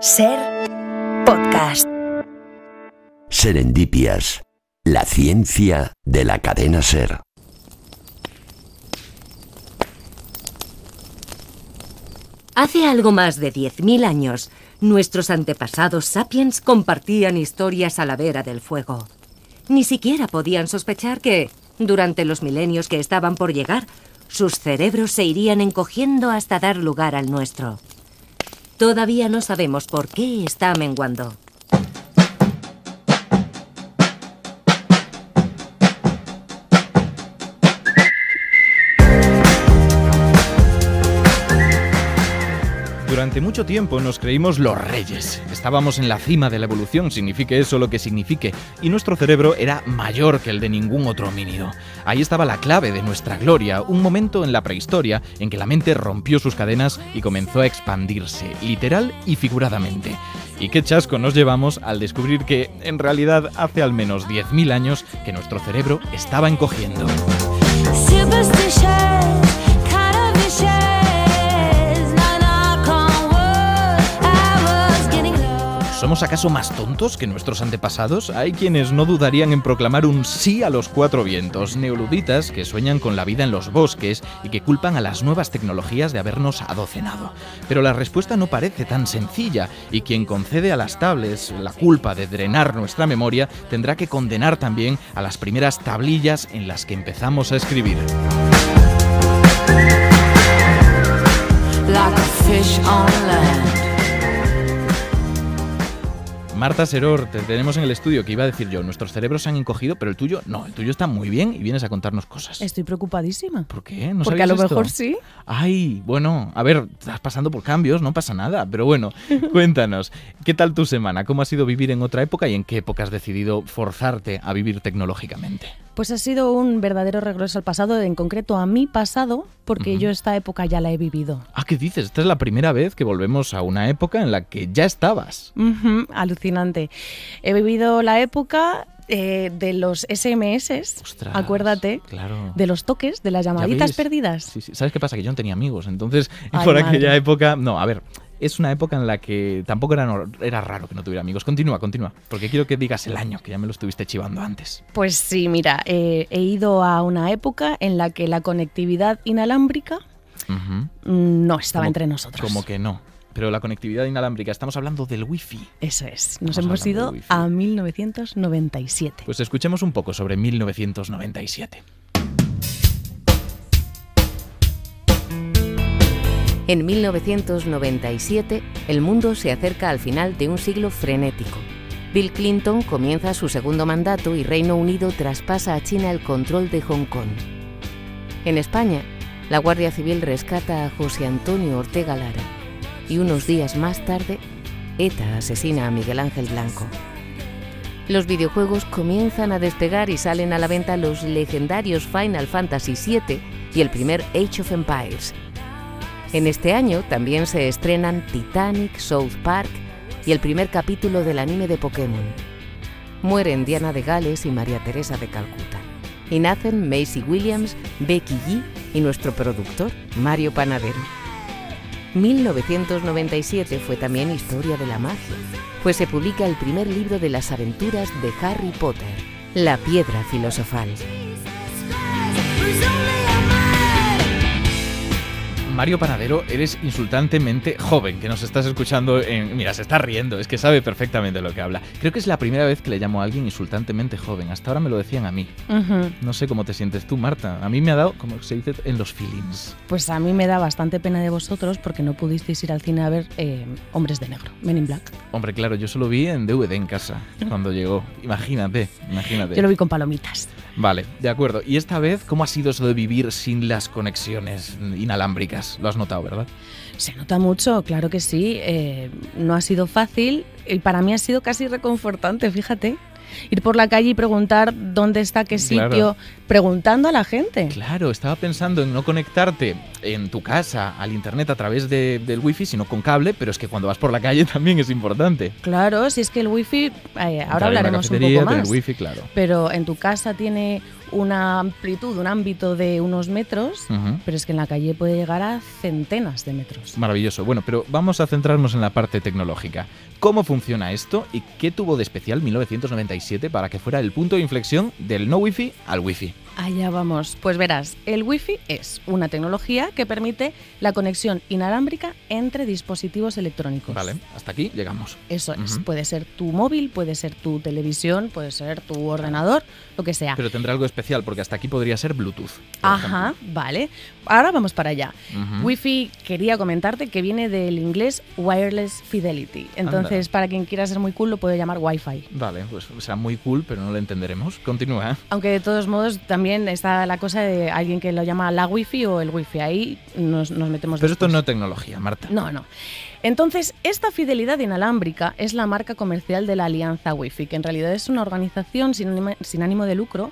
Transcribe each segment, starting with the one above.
Ser podcast. Serendipias, la ciencia de la cadena Ser. Hace algo más de 10.000 años, nuestros antepasados sapiens compartían historias a la vera del fuego. Ni siquiera podían sospechar que, durante los milenios que estaban por llegar, sus cerebros se irían encogiendo hasta dar lugar al nuestro. Todavía no sabemos por qué está menguando. Durante mucho tiempo nos creímos los reyes. Estábamos en la cima de la evolución, signifique eso lo que signifique, y nuestro cerebro era mayor que el de ningún otro homínido. Ahí estaba la clave de nuestra gloria, un momento en la prehistoria en que la mente rompió sus cadenas y comenzó a expandirse, literal y figuradamente. Y qué chasco nos llevamos al descubrir que, en realidad, hace al menos 10.000 años que nuestro cerebro estaba encogiendo. ¿Somos acaso más tontos que nuestros antepasados? Hay quienes no dudarían en proclamar un sí a los cuatro vientos, neoluditas que sueñan con la vida en los bosques y que culpan a las nuevas tecnologías de habernos adocenado. Pero la respuesta no parece tan sencilla y quien concede a las tablets la culpa de drenar nuestra memoria tendrá que condenar también a las primeras tablillas en las que empezamos a escribir. Marta Seror, te tenemos en el estudio, que iba a decir yo, nuestros cerebros se han encogido, pero el tuyo no, el tuyo está muy bien y vienes a contarnos cosas. Estoy preocupadísima. ¿Por qué? ¿No Porque a lo mejor sí. Ay, bueno, a ver, estás pasando por cambios, no pasa nada, pero bueno, cuéntanos, ¿qué tal tu semana? ¿Cómo ha sido vivir en otra época y en qué época has decidido forzarte a vivir tecnológicamente? Pues ha sido un verdadero regreso al pasado, en concreto a mi pasado, porque yo esta época ya la he vivido. Ah, ¿qué dices? Esta es la primera vez que volvemos a una época en la que ya estabas. alucinante. He vivido la época eh, de los SMS, acuérdate, claro. de los toques, de las llamaditas perdidas. Sí, sí. ¿Sabes qué pasa? Que yo no tenía amigos, entonces por aquella época, no, a ver, es una época en la que tampoco era, era raro que no tuviera amigos. Continúa, continúa, porque quiero que digas el año, que ya me lo estuviste chivando antes. Pues sí, mira, eh, he ido a una época en la que la conectividad inalámbrica mm, no estaba entre nosotros. Como que no. Pero la conectividad inalámbrica, estamos hablando del wifi. Eso es, nos hemos ido a 1997. Pues escuchemos un poco sobre 1997. En 1997, el mundo se acerca al final de un siglo frenético. Bill Clinton comienza su segundo mandato y Reino Unido traspasa a China el control de Hong Kong. En España, la Guardia Civil rescata a José Antonio Ortega Lara y unos días más tarde, ETA asesina a Miguel Ángel Blanco. Los videojuegos comienzan a despegar y salen a la venta los legendarios Final Fantasy VII y el primer Age of Empires. En este año también se estrenan Titanic, South Park y el primer capítulo del anime de Pokémon. Mueren Diana de Gales y María Teresa de Calcuta. Y nacen Macy Williams, Becky G y nuestro productor, Mario Panadero. 1997 fue también Historia de la Magia, pues se publica el primer libro de las aventuras de Harry Potter, La Piedra Filosofal. Mario Panadero, eres insultantemente joven, que nos estás escuchando en... Mira, se está riendo, es que sabe perfectamente lo que habla. Creo que es la primera vez que le llamo a alguien insultantemente joven. Hasta ahora me lo decían a mí. No sé cómo te sientes tú, Marta. A mí me ha dado, como se dice, en los feelings. Pues a mí me da bastante pena de vosotros porque no pudisteis ir al cine a ver eh, Hombres de Negro, Men in Black. Hombre, claro, yo solo vi en DVD en casa cuando llegó. Imagínate, imagínate. Yo lo vi con palomitas. Vale, de acuerdo. ¿Y esta vez cómo ha sido eso de vivir sin las conexiones inalámbricas? lo has notado, ¿verdad? Se nota mucho, claro que sí. Eh, no ha sido fácil y para mí ha sido casi reconfortante, fíjate. Ir por la calle y preguntar dónde está qué sitio, preguntando a la gente. Claro, estaba pensando en no conectarte en tu casa al internet a través del wifi, sino con cable, pero es que cuando vas por la calle también es importante. Claro, si es que el wifi, eh, ahora hablaremos un poco más. Pero en tu casa tiene una amplitud, un ámbito de unos metros, pero es que en la calle puede llegar a centenas de metros. Maravilloso. Bueno, pero vamos a centrarnos en la parte tecnológica. ¿Cómo funciona esto y qué tuvo de especial 1997 para que fuera el punto de inflexión del no wifi al wifi? Allá vamos. Pues verás, el Wi-Fi es una tecnología que permite la conexión inalámbrica entre dispositivos electrónicos. Vale, hasta aquí llegamos. Eso es. Puede ser tu móvil, puede ser tu televisión, puede ser tu ordenador, lo que sea. Pero tendrá algo especial, porque hasta aquí podría ser Bluetooth. Ajá, vale. Ahora vamos para allá. Wi-Fi, quería comentarte que viene del inglés Wireless Fidelity. Entonces, para quien quiera ser muy cool, lo puede llamar Wi-Fi. Vale, pues será muy cool, pero no lo entenderemos. Continúa. Aunque de todos modos, también está la cosa de alguien que lo llama la wifi o el wifi. Ahí nos, metemos. Pero esto no es tecnología, Marta. No, no. Entonces, esta fidelidad inalámbrica es la marca comercial de la Alianza Wifi, que en realidad es una organización sin, ánimo de lucro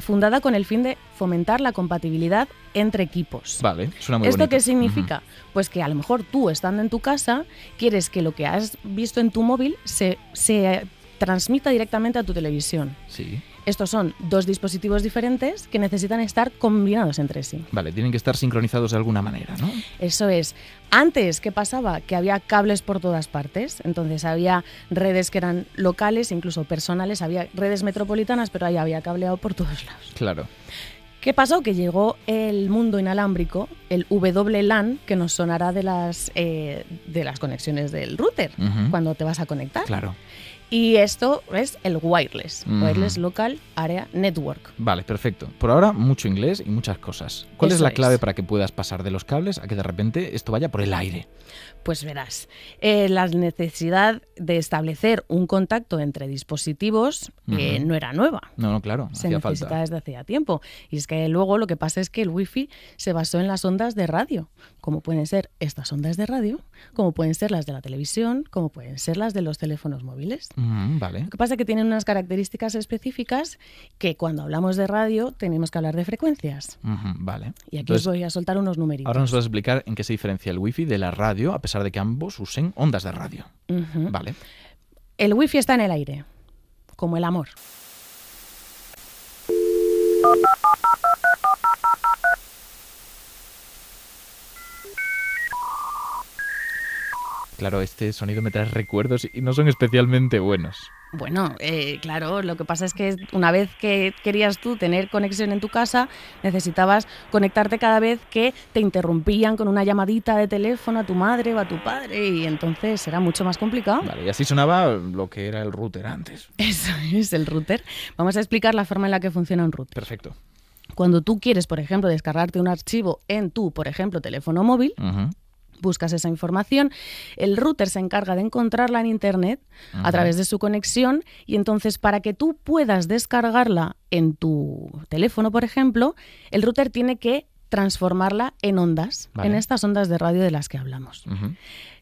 fundada con el fin de fomentar la compatibilidad entre equipos. Vale, suena muy ¿Esto qué significa? Pues que a lo mejor tú, estando en tu casa, quieres que lo que has visto en tu móvil se, se transmita directamente a tu televisión. Sí. Estos son dos dispositivos diferentes que necesitan estar combinados entre sí. Vale, tienen que estar sincronizados de alguna manera, ¿no? Eso es. Antes, ¿qué pasaba? Que había cables por todas partes, entonces había redes que eran locales, incluso personales, había redes metropolitanas, pero ahí había cableado por todos lados. Claro. ¿Qué pasó? Que llegó el mundo inalámbrico, el WLAN, que nos sonará de las, eh, de las conexiones del router cuando te vas a conectar. Claro. Y esto es el wireless, mm. Wireless Local Area Network. Vale, perfecto. Por ahora, mucho inglés y muchas cosas. ¿Cuál es la clave para que puedas pasar de los cables a que de repente esto vaya por el aire? Pues verás, eh, la necesidad de establecer un contacto entre dispositivos eh, no era nueva. No, no, claro. Se necesitaba desde hacía tiempo. Y es que luego lo que pasa es que el wifi se basó en las ondas de radio, como pueden ser estas ondas de radio, como pueden ser las de la televisión, como pueden ser las de los teléfonos móviles. Mm, vale. Lo que pasa es que tienen unas características específicas que cuando hablamos de radio tenemos que hablar de frecuencias. vale. Y aquí os voy a soltar unos numeritos. Ahora nos vas a explicar en qué se diferencia el wifi de la radio, a pesar de que ambos usen ondas de radio. Vale. El wifi está en el aire, como el amor. Claro, este sonido me trae recuerdos y no son especialmente buenos. Bueno, eh, claro, lo que pasa es que una vez que querías tú tener conexión en tu casa, necesitabas conectarte cada vez que te interrumpían con una llamadita de teléfono a tu madre o a tu padre y entonces era mucho más complicado. y así sonaba lo que era el router antes. Eso es el router. Vamos a explicar la forma en la que funciona un router. Perfecto. Cuando tú quieres, por ejemplo, descargarte un archivo en tu, por ejemplo, teléfono móvil, Buscas esa información, el router se encarga de encontrarla en Internet a través de su conexión y entonces para que tú puedas descargarla en tu teléfono, por ejemplo, el router tiene que transformarla en ondas, en estas ondas de radio de las que hablamos.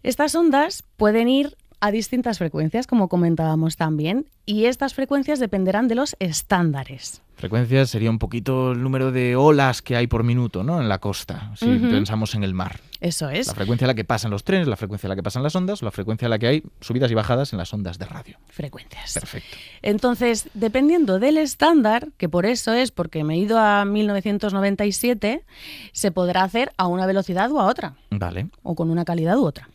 Estas ondas pueden ir a distintas frecuencias, como comentábamos también, y estas frecuencias dependerán de los estándares. Frecuencias sería un poquito el número de olas que hay por minuto, ¿no? En la costa, si pensamos en el mar. Eso es. La frecuencia a la que pasan los trenes, la frecuencia a la que pasan las ondas, la frecuencia a la que hay subidas y bajadas en las ondas de radio. Frecuencias. Perfecto. Entonces, dependiendo del estándar, que por eso es porque me he ido a 1997, se podrá hacer a una velocidad u a otra. Vale. O con una calidad u otra.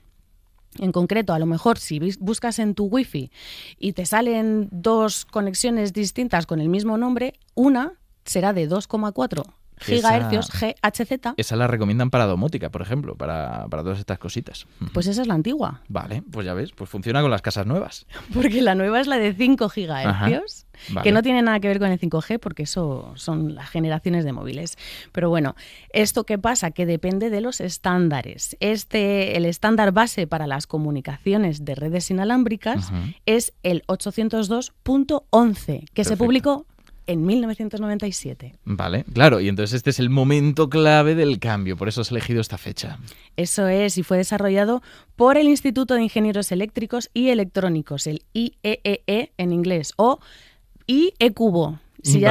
En concreto, a lo mejor si buscas en tu wifi y te salen dos conexiones distintas con el mismo nombre, una será de 2,4 gigahercios, GHZ. Esa la recomiendan para domótica, por ejemplo, para, todas estas cositas. Pues esa es la antigua. Vale, pues ya ves, pues funciona con las casas nuevas. Porque la nueva es la de 5 gigahercios, que no tiene nada que ver con el 5G, porque eso son las generaciones de móviles. Pero bueno, ¿esto qué pasa? Que depende de los estándares. Este, el estándar base para las comunicaciones de redes inalámbricas es el 802.11, que se publicó en 1997. Vale, claro, y entonces este es el momento clave del cambio, por eso has elegido esta fecha. Eso es, y fue desarrollado por el Instituto de Ingenieros Eléctricos y Electrónicos, el IEEE e e en inglés, o IECUBO si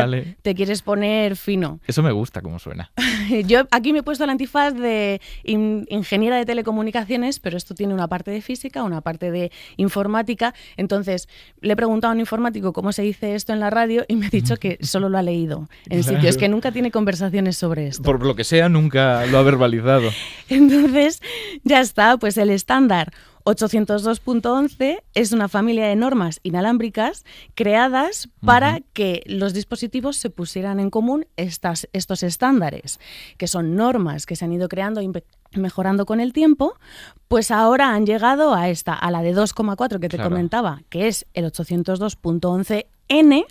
te quieres poner fino. Eso me gusta como suena. Yo aquí me he puesto el antifaz de ingeniera de telecomunicaciones, pero esto tiene una parte de física, una parte de informática. Entonces, le he preguntado a un informático cómo se dice esto en la radio y me ha dicho que solo lo ha leído en sitios que nunca tiene conversaciones sobre esto. Por lo que sea, nunca lo ha verbalizado. Entonces, ya está, pues el estándar 802.11 es una familia de normas inalámbricas creadas para que los dispositivos se pusieran en común estos estándares, que son normas que se han ido creando y mejorando con el tiempo, pues ahora han llegado a esta, a la de 2,4 que te comentaba, que es el 802.11N,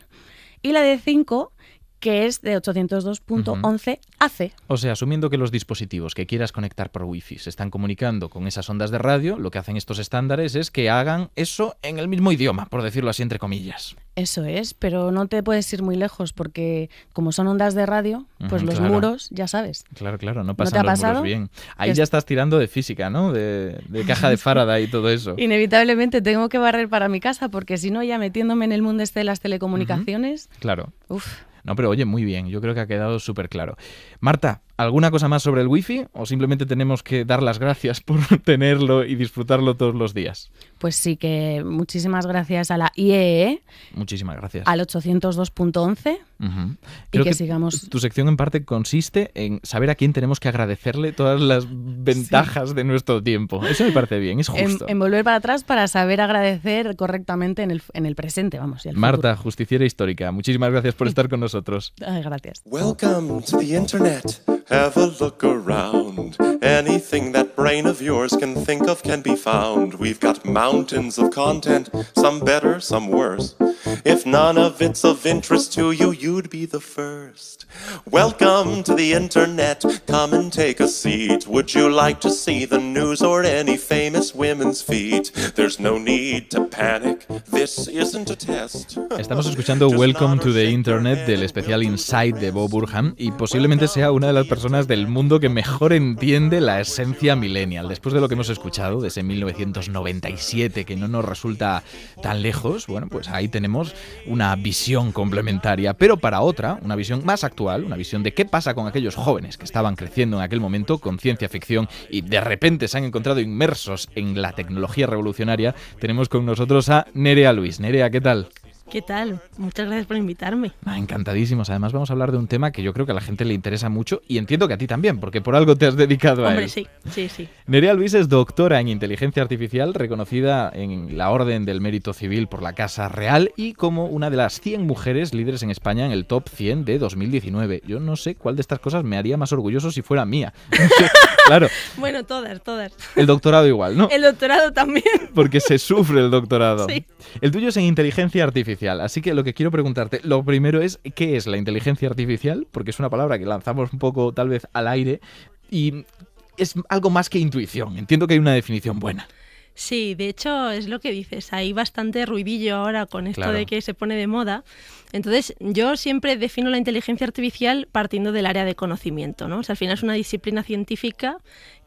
y la de 5 que es de 802.11 AC. O sea, asumiendo que los dispositivos que quieras conectar por Wi-Fi se están comunicando con esas ondas de radio, lo que hacen estos estándares es que hagan eso en el mismo idioma, por decirlo así entre comillas. Eso es, pero no te puedes ir muy lejos porque como son ondas de radio, pues los muros, ya sabes. Claro, claro, no pasa nada. bien. Ahí pues ya estás tirando de física, ¿no? De, caja de Faraday y todo eso. Inevitablemente tengo que barrer para mi casa porque si no ya metiéndome en el mundo este de las telecomunicaciones. Claro. Uf. No, pero oye, muy bien, yo creo que ha quedado súper claro. Marta, ¿Alguna cosa más sobre el wifi o simplemente tenemos que dar las gracias por tenerlo y disfrutarlo todos los días? Pues sí, que muchísimas gracias a la IEEE, e, Muchísimas gracias. Al 802.11. Y que, sigamos. Tu sección en parte consiste en saber a quién tenemos que agradecerle todas las ventajas de nuestro tiempo. Eso me parece bien, es justo. En, volver para atrás para saber agradecer correctamente en el, presente, vamos. Marta, justiciera histórica, muchísimas gracias por estar con nosotros. gracias. Welcome to the Internet. Have a look around. Anything that brain of yours can think of can be found. We've got mountains of content, some better, some worse. If none of it's of interest to you, you'd be the first. Welcome to the internet. Come and take a seat. Would you like to see the news or any famous women's feet? There's no need to panic. This isn't a test. Estamos escuchando Welcome to the Internet del especial Inside de Bob Burham y posiblemente sea una de las personas del mundo que mejor entiende la esencia millennial. Después de lo que hemos escuchado, desde 1997, que no nos resulta tan lejos, bueno, pues ahí tenemos una visión complementaria. Pero para otra, una visión más actual, una visión de qué pasa con aquellos jóvenes que estaban creciendo en aquel momento con ciencia ficción y de repente se han encontrado inmersos en la tecnología revolucionaria, tenemos con nosotros a Nerea Luis. Nerea, ¿qué tal? ¿Qué tal? Muchas gracias por invitarme. Ah, encantadísimos. Además vamos a hablar de un tema que yo creo que a la gente le interesa mucho y entiendo que a ti también, porque por algo te has dedicado a él. sí, sí, sí. Nerea Luis es doctora en inteligencia artificial, reconocida en la Orden del Mérito Civil por la Casa Real y como una de las 100 mujeres líderes en España en el top 100 de 2019. Yo no sé cuál de estas cosas me haría más orgulloso si fuera mía. Claro. Bueno, todas, todas. El doctorado igual, ¿no? El doctorado también. Porque se sufre el doctorado. Sí. El tuyo es en inteligencia artificial, así que lo que quiero preguntarte, lo primero es, ¿qué es la inteligencia artificial? Porque es una palabra que lanzamos un poco tal vez al aire y es algo más que intuición. Entiendo que hay una definición buena. Sí, de hecho es lo que dices, hay bastante ruidillo ahora con esto de que se pone de moda. Entonces, yo siempre defino la inteligencia artificial partiendo del área de conocimiento, ¿no? O sea, al final es una disciplina científica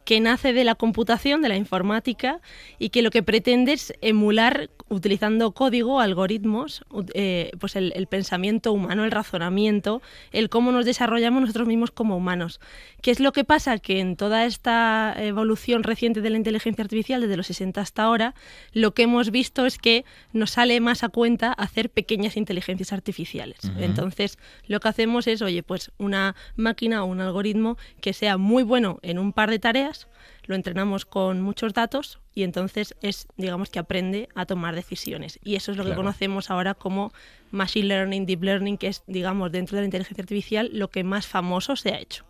que nace de la computación, de la informática, y que lo que pretende es emular, utilizando código, algoritmos, eh, pues el, pensamiento humano, el razonamiento, el cómo nos desarrollamos nosotros mismos como humanos. ¿Qué es lo que pasa? Que en toda esta evolución reciente de la inteligencia artificial, desde los 60 hasta ahora, lo que hemos visto es que nos sale más a cuenta hacer pequeñas inteligencias artificiales. Entonces, lo que hacemos es, oye, pues una máquina o un algoritmo que sea muy bueno en un par de tareas, lo entrenamos con muchos datos y entonces es, digamos que aprende a tomar decisiones. Y eso es lo que conocemos ahora como Machine Learning, Deep Learning, que es, digamos, dentro de la inteligencia artificial lo que más famoso se ha hecho.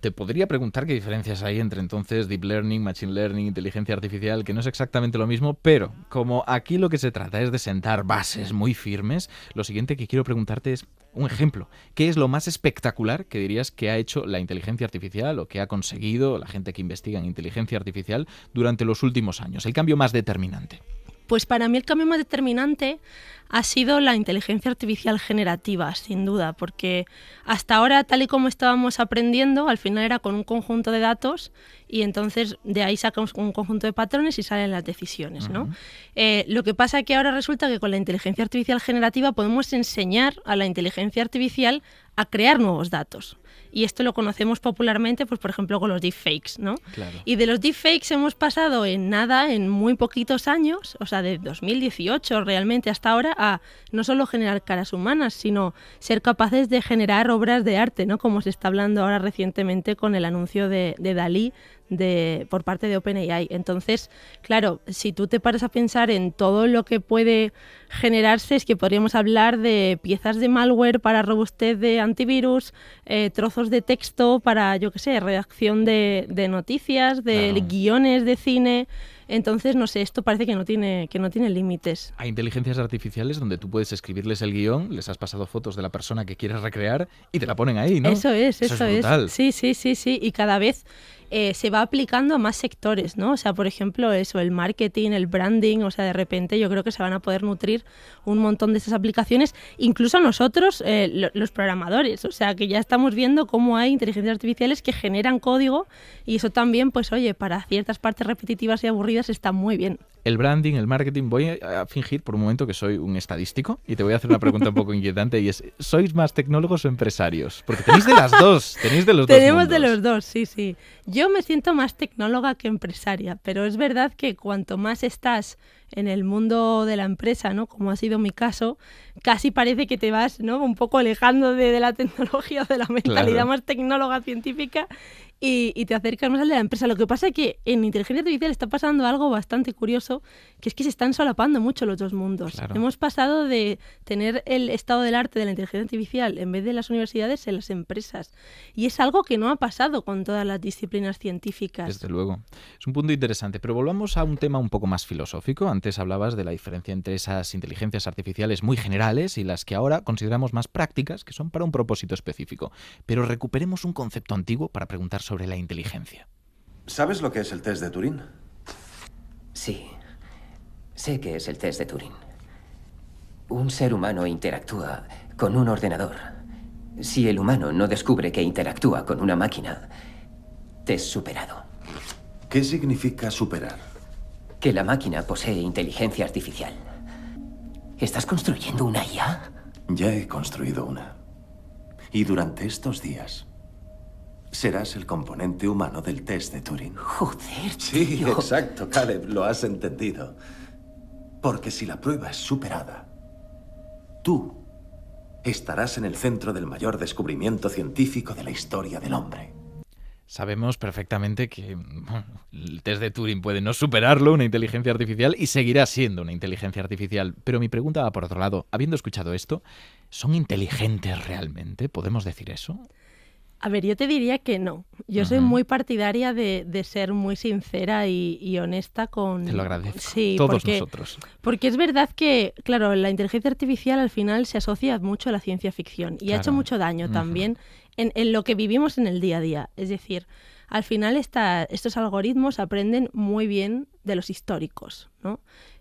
Te podría preguntar qué diferencias hay entre entonces Deep Learning, Machine Learning, inteligencia artificial, que no es exactamente lo mismo, pero como aquí lo que se trata es de sentar bases muy firmes, lo siguiente que quiero preguntarte es un ejemplo. ¿Qué es lo más espectacular que dirías que ha hecho la inteligencia artificial o que ha conseguido la gente que investiga en inteligencia artificial durante los últimos años? El cambio más determinante. Pues para mí el cambio más determinante ha sido la inteligencia artificial generativa, sin duda, porque hasta ahora, tal y como estábamos aprendiendo, al final era con un conjunto de datos y entonces de ahí sacamos un conjunto de patrones y salen las decisiones. ¿no? Eh, lo que pasa es que ahora resulta que con la inteligencia artificial generativa podemos enseñar a la inteligencia artificial a crear nuevos datos y esto lo conocemos popularmente, pues por ejemplo con los deepfakes, ¿no? Y de los deepfakes hemos pasado en nada, en muy poquitos años, o sea, de 2018 realmente hasta ahora, a no solo generar caras humanas, sino ser capaces de generar obras de arte, ¿no? Como se está hablando ahora recientemente con el anuncio de, de Dalí de, por parte de OpenAI. Entonces, claro, si tú te paras a pensar en todo lo que puede generarse, es que podríamos hablar de piezas de malware para robustez de antivirus, eh, trozos de texto para, yo qué sé, redacción de, noticias, de guiones de cine. Entonces, no sé, esto parece que no tiene, que no tiene límites. Hay inteligencias artificiales donde tú puedes escribirles el guión, les has pasado fotos de la persona que quieres recrear y te la ponen ahí, ¿no? Eso es, eso, es, es. Sí, sí, sí, sí. Y cada vez eh, se va aplicando a más sectores, ¿no? O sea, por ejemplo, eso, el marketing, el branding, o sea, de repente yo creo que se van a poder nutrir un montón de esas aplicaciones, incluso nosotros, eh, los programadores, o sea, que ya estamos viendo cómo hay inteligencias artificiales que generan código y eso también, pues oye, para ciertas partes repetitivas y aburridas está muy bien. El branding, el marketing, voy a fingir por un momento que soy un estadístico y te voy a hacer una pregunta un poco inquietante y es, ¿sois más tecnólogos o empresarios? Porque tenéis de las dos, tenéis de los dos. Tenemos de los dos, sí, sí. Yo me siento más tecnóloga que empresaria, pero es verdad que cuanto más estás en el mundo de la empresa, ¿no? Como ha sido mi caso, casi parece que te vas, ¿no? Un poco alejando de, la tecnología, de la mentalidad más tecnóloga científica y, te acercas más al de la empresa. Lo que pasa es que en inteligencia artificial está pasando algo bastante curioso, que es que se están solapando mucho los dos mundos. Hemos pasado de tener el estado del arte de la inteligencia artificial en vez de las universidades en las empresas. Y es algo que no ha pasado con todas las disciplinas científicas. Desde luego. Es un punto interesante, pero volvamos a un tema un poco más filosófico. Antes hablabas de la diferencia entre esas inteligencias artificiales muy generales y las que ahora consideramos más prácticas, que son para un propósito específico. Pero recuperemos un concepto antiguo para preguntar sobre la inteligencia. ¿Sabes lo que es el test de Turín? Sí, sé que es el test de Turín. Un ser humano interactúa con un ordenador. Si el humano no descubre que interactúa con una máquina, te has superado. ¿Qué significa superar? Que la máquina posee inteligencia artificial. ¿Estás construyendo una IA? Ya he construido una. Y durante estos días Serás el componente humano del test de Turing. Joder. Sí, exacto, Caleb, lo has entendido. Porque si la prueba es superada, tú estarás en el centro del mayor descubrimiento científico de la historia del hombre. Sabemos perfectamente que el test de Turing puede no superarlo, una inteligencia artificial, y seguirá siendo una inteligencia artificial. Pero mi pregunta va por otro lado. Habiendo escuchado esto, ¿son inteligentes realmente? ¿Podemos decir eso? A ver, yo te diría que no. Yo soy muy partidaria de, ser muy sincera y, honesta con... Te lo agradezco. Todos nosotros. Porque es verdad que, claro, la inteligencia artificial al final se asocia mucho a la ciencia ficción y ha hecho mucho daño también en, lo que vivimos en el día a día. Es decir, al final esta, estos algoritmos aprenden muy bien de los históricos, ¿no?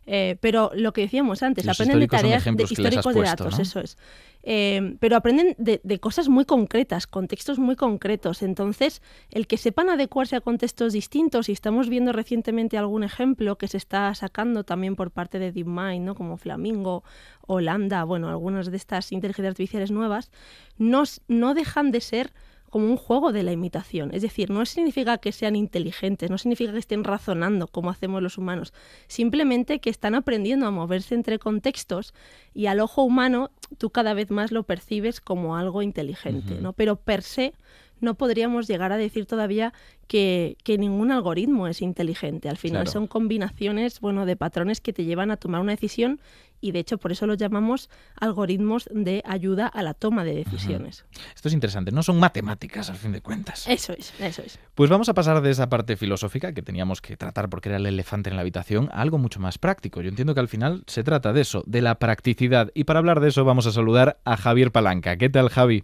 Eh, pero lo que decíamos antes, aprenden de tareas históricos de datos, eso es. Eh, pero aprenden de, cosas muy concretas, contextos muy concretos. Entonces, el que sepan adecuarse a contextos distintos, y estamos viendo recientemente algún ejemplo que se está sacando también por parte de DeepMind, ¿no? como Flamingo, Holanda, bueno, algunas de estas inteligencias artificiales nuevas, no dejan de ser como un juego de la imitación. Es decir, no significa que sean inteligentes, no significa que estén razonando como hacemos los humanos, simplemente que están aprendiendo a moverse entre contextos y al ojo humano tú cada vez más lo percibes como algo inteligente, ¿no? Pero per se no podríamos llegar a decir todavía que, ningún algoritmo es inteligente. Al final son combinaciones bueno, de patrones que te llevan a tomar una decisión y de hecho por eso los llamamos algoritmos de ayuda a la toma de decisiones. Esto es interesante, no son matemáticas al fin de cuentas. Eso es, eso es. Pues vamos a pasar de esa parte filosófica que teníamos que tratar porque era el elefante en la habitación a algo mucho más práctico. Yo entiendo que al final se trata de eso, de la practicidad. Y para hablar de eso vamos a saludar a Javier Palanca. ¿Qué tal Javi?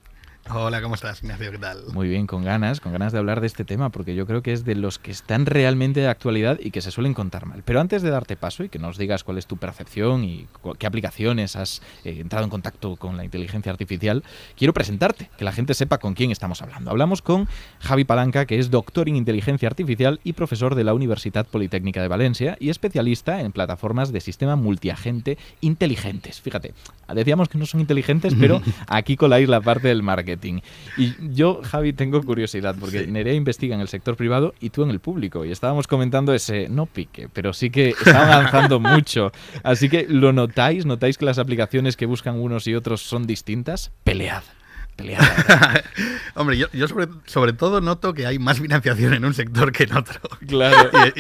Hola, ¿cómo estás, Ignacio? ¿Qué tal? Muy bien, con ganas, con ganas de hablar de este tema, porque yo creo que es de los que están realmente de actualidad y que se suelen contar mal. Pero antes de darte paso y que nos digas cuál es tu percepción y qué aplicaciones has eh, entrado en contacto con la inteligencia artificial, quiero presentarte, que la gente sepa con quién estamos hablando. Hablamos con Javi Palanca, que es doctor en inteligencia artificial y profesor de la Universidad Politécnica de Valencia y especialista en plataformas de sistema multiagente inteligentes. Fíjate, decíamos que no son inteligentes, pero aquí coláis la parte del marketing. Y yo, Javi, tengo curiosidad, porque Nerea investiga en el sector privado y tú en el público. Y estábamos comentando ese, no pique, pero sí que está avanzando mucho. Así que, ¿lo notáis? ¿Notáis que las aplicaciones que buscan unos y otros son distintas? Pelead. ¡Pelead! Hombre, yo, sobre, todo noto que hay más financiación en un sector que en otro. Claro.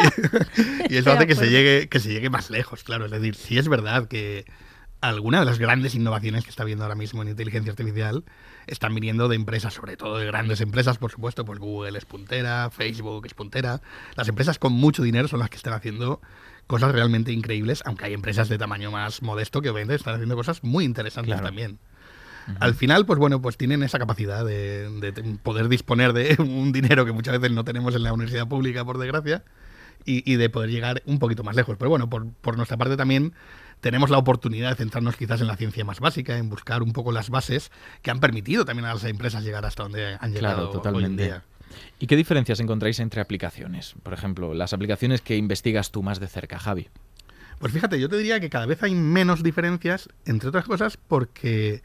Y, eso hace que se, llegue, que se llegue más lejos, claro. Es decir, sí es verdad que algunas de las grandes innovaciones que está viendo ahora mismo en inteligencia artificial están viniendo de empresas, sobre todo de grandes empresas, por supuesto, pues Google es puntera, Facebook es puntera. Las empresas con mucho dinero son las que están haciendo cosas realmente increíbles, aunque hay empresas de tamaño más modesto que obviamente están haciendo cosas muy interesantes también. Al final, pues bueno, pues tienen esa capacidad de, poder disponer de un dinero que muchas veces no tenemos en la universidad pública, por desgracia, y, de poder llegar un poquito más lejos. Pero bueno, por, nuestra parte también tenemos la oportunidad de centrarnos quizás en la ciencia más básica, en buscar un poco las bases que han permitido también a las empresas llegar hasta donde han llegado claro, totalmente. hoy en día. ¿Y qué diferencias encontráis entre aplicaciones? Por ejemplo, las aplicaciones que investigas tú más de cerca, Javi. Pues fíjate, yo te diría que cada vez hay menos diferencias, entre otras cosas, porque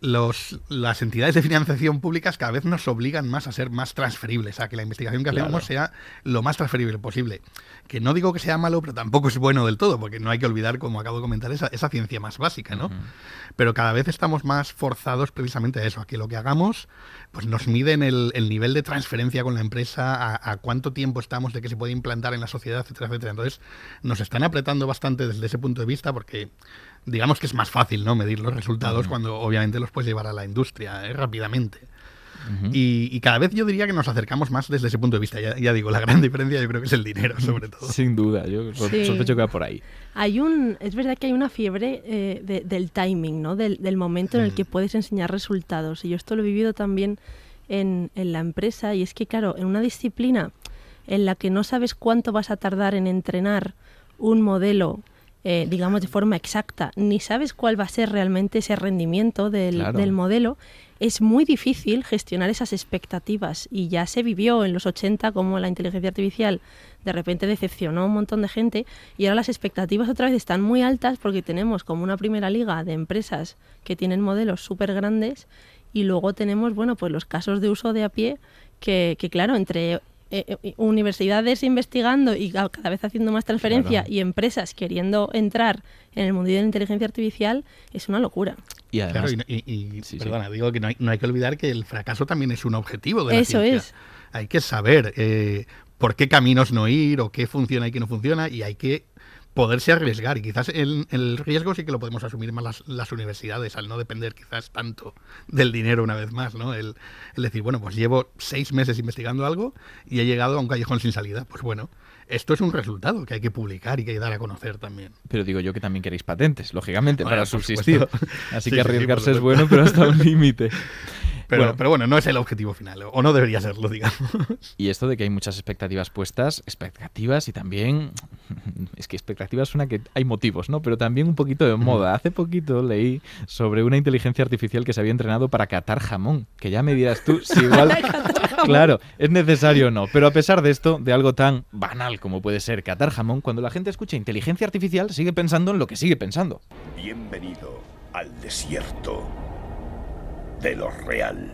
las entidades de financiación públicas cada vez nos obligan más a ser más transferibles, a que la investigación que hacemos sea lo más transferible posible. Que no digo que sea malo, pero tampoco es bueno del todo, porque no hay que olvidar, como acabo de comentar, esa, ciencia más básica, ¿no? Pero cada vez estamos más forzados precisamente a eso, a que lo que hagamos pues nos miden el, nivel de transferencia con la empresa, a, cuánto tiempo estamos de que se puede implantar en la sociedad, etcétera, Entonces, nos están apretando bastante desde ese punto de vista porque digamos que es más fácil, ¿no? Medir los resultados cuando obviamente los puedes llevar a la industria eh, rápidamente y, cada vez yo diría que nos acercamos más desde ese punto de vista. Ya, digo, la gran diferencia yo creo que es el dinero, sobre todo. Sin duda, yo sospecho que va por ahí. Hay un, es verdad que hay una fiebre eh, del timing, ¿no? Del, momento en el que mm. puedes enseñar resultados. Y yo esto lo he vivido también en, en la empresa. Y es que, claro, en una disciplina en la que no sabes cuánto vas a tardar en entrenar un modelo eh, digamos, de forma exacta, ni sabes cuál va a ser realmente ese rendimiento del, modelo, es muy difícil gestionar esas expectativas. Y ya se vivió en los 80 como la inteligencia artificial de repente decepcionó a un montón de gente y ahora las expectativas otra vez están muy altas porque tenemos como una primera liga de empresas que tienen modelos súper grandes y luego tenemos, bueno, pues los casos de uso de a pie que, claro, entre eh, eh, universidades investigando y cada vez haciendo más transferencia y empresas queriendo entrar en el mundo de la inteligencia artificial, es una locura. Y y, perdona, digo que no hay, que olvidar que el fracaso también es un objetivo de la Eso es. Hay que saber eh, por qué caminos no ir o qué funciona y qué no funciona y hay que poderse arriesgar. Y quizás el, el, riesgo sí que lo podemos asumir más las, las, universidades, al no depender quizás tanto del dinero una vez más, ¿no? El, decir, bueno, pues llevo seis meses investigando algo y he llegado a un callejón sin salida. Pues bueno, esto es un resultado que hay que publicar y que hay que dar a conocer también. Pero digo yo que también queréis patentes, lógicamente, para subsistir. Así que arriesgarse es bueno, pero hasta un límite. Pero bueno. no es el objetivo final, o no debería serlo, digamos. Y esto de que hay muchas expectativas puestas, expectativas y también. Es que expectativas suena que hay motivos, ¿no? Pero también un poquito de moda. Hace poquito leí sobre una inteligencia artificial que se había entrenado para catar jamón, que ya me dirás tú si igual. claro, es necesario o no. Pero a pesar de esto, de algo tan banal como puede ser catar jamón, cuando la gente escucha inteligencia artificial, sigue pensando en lo que sigue pensando. Bienvenido al desierto de lo real.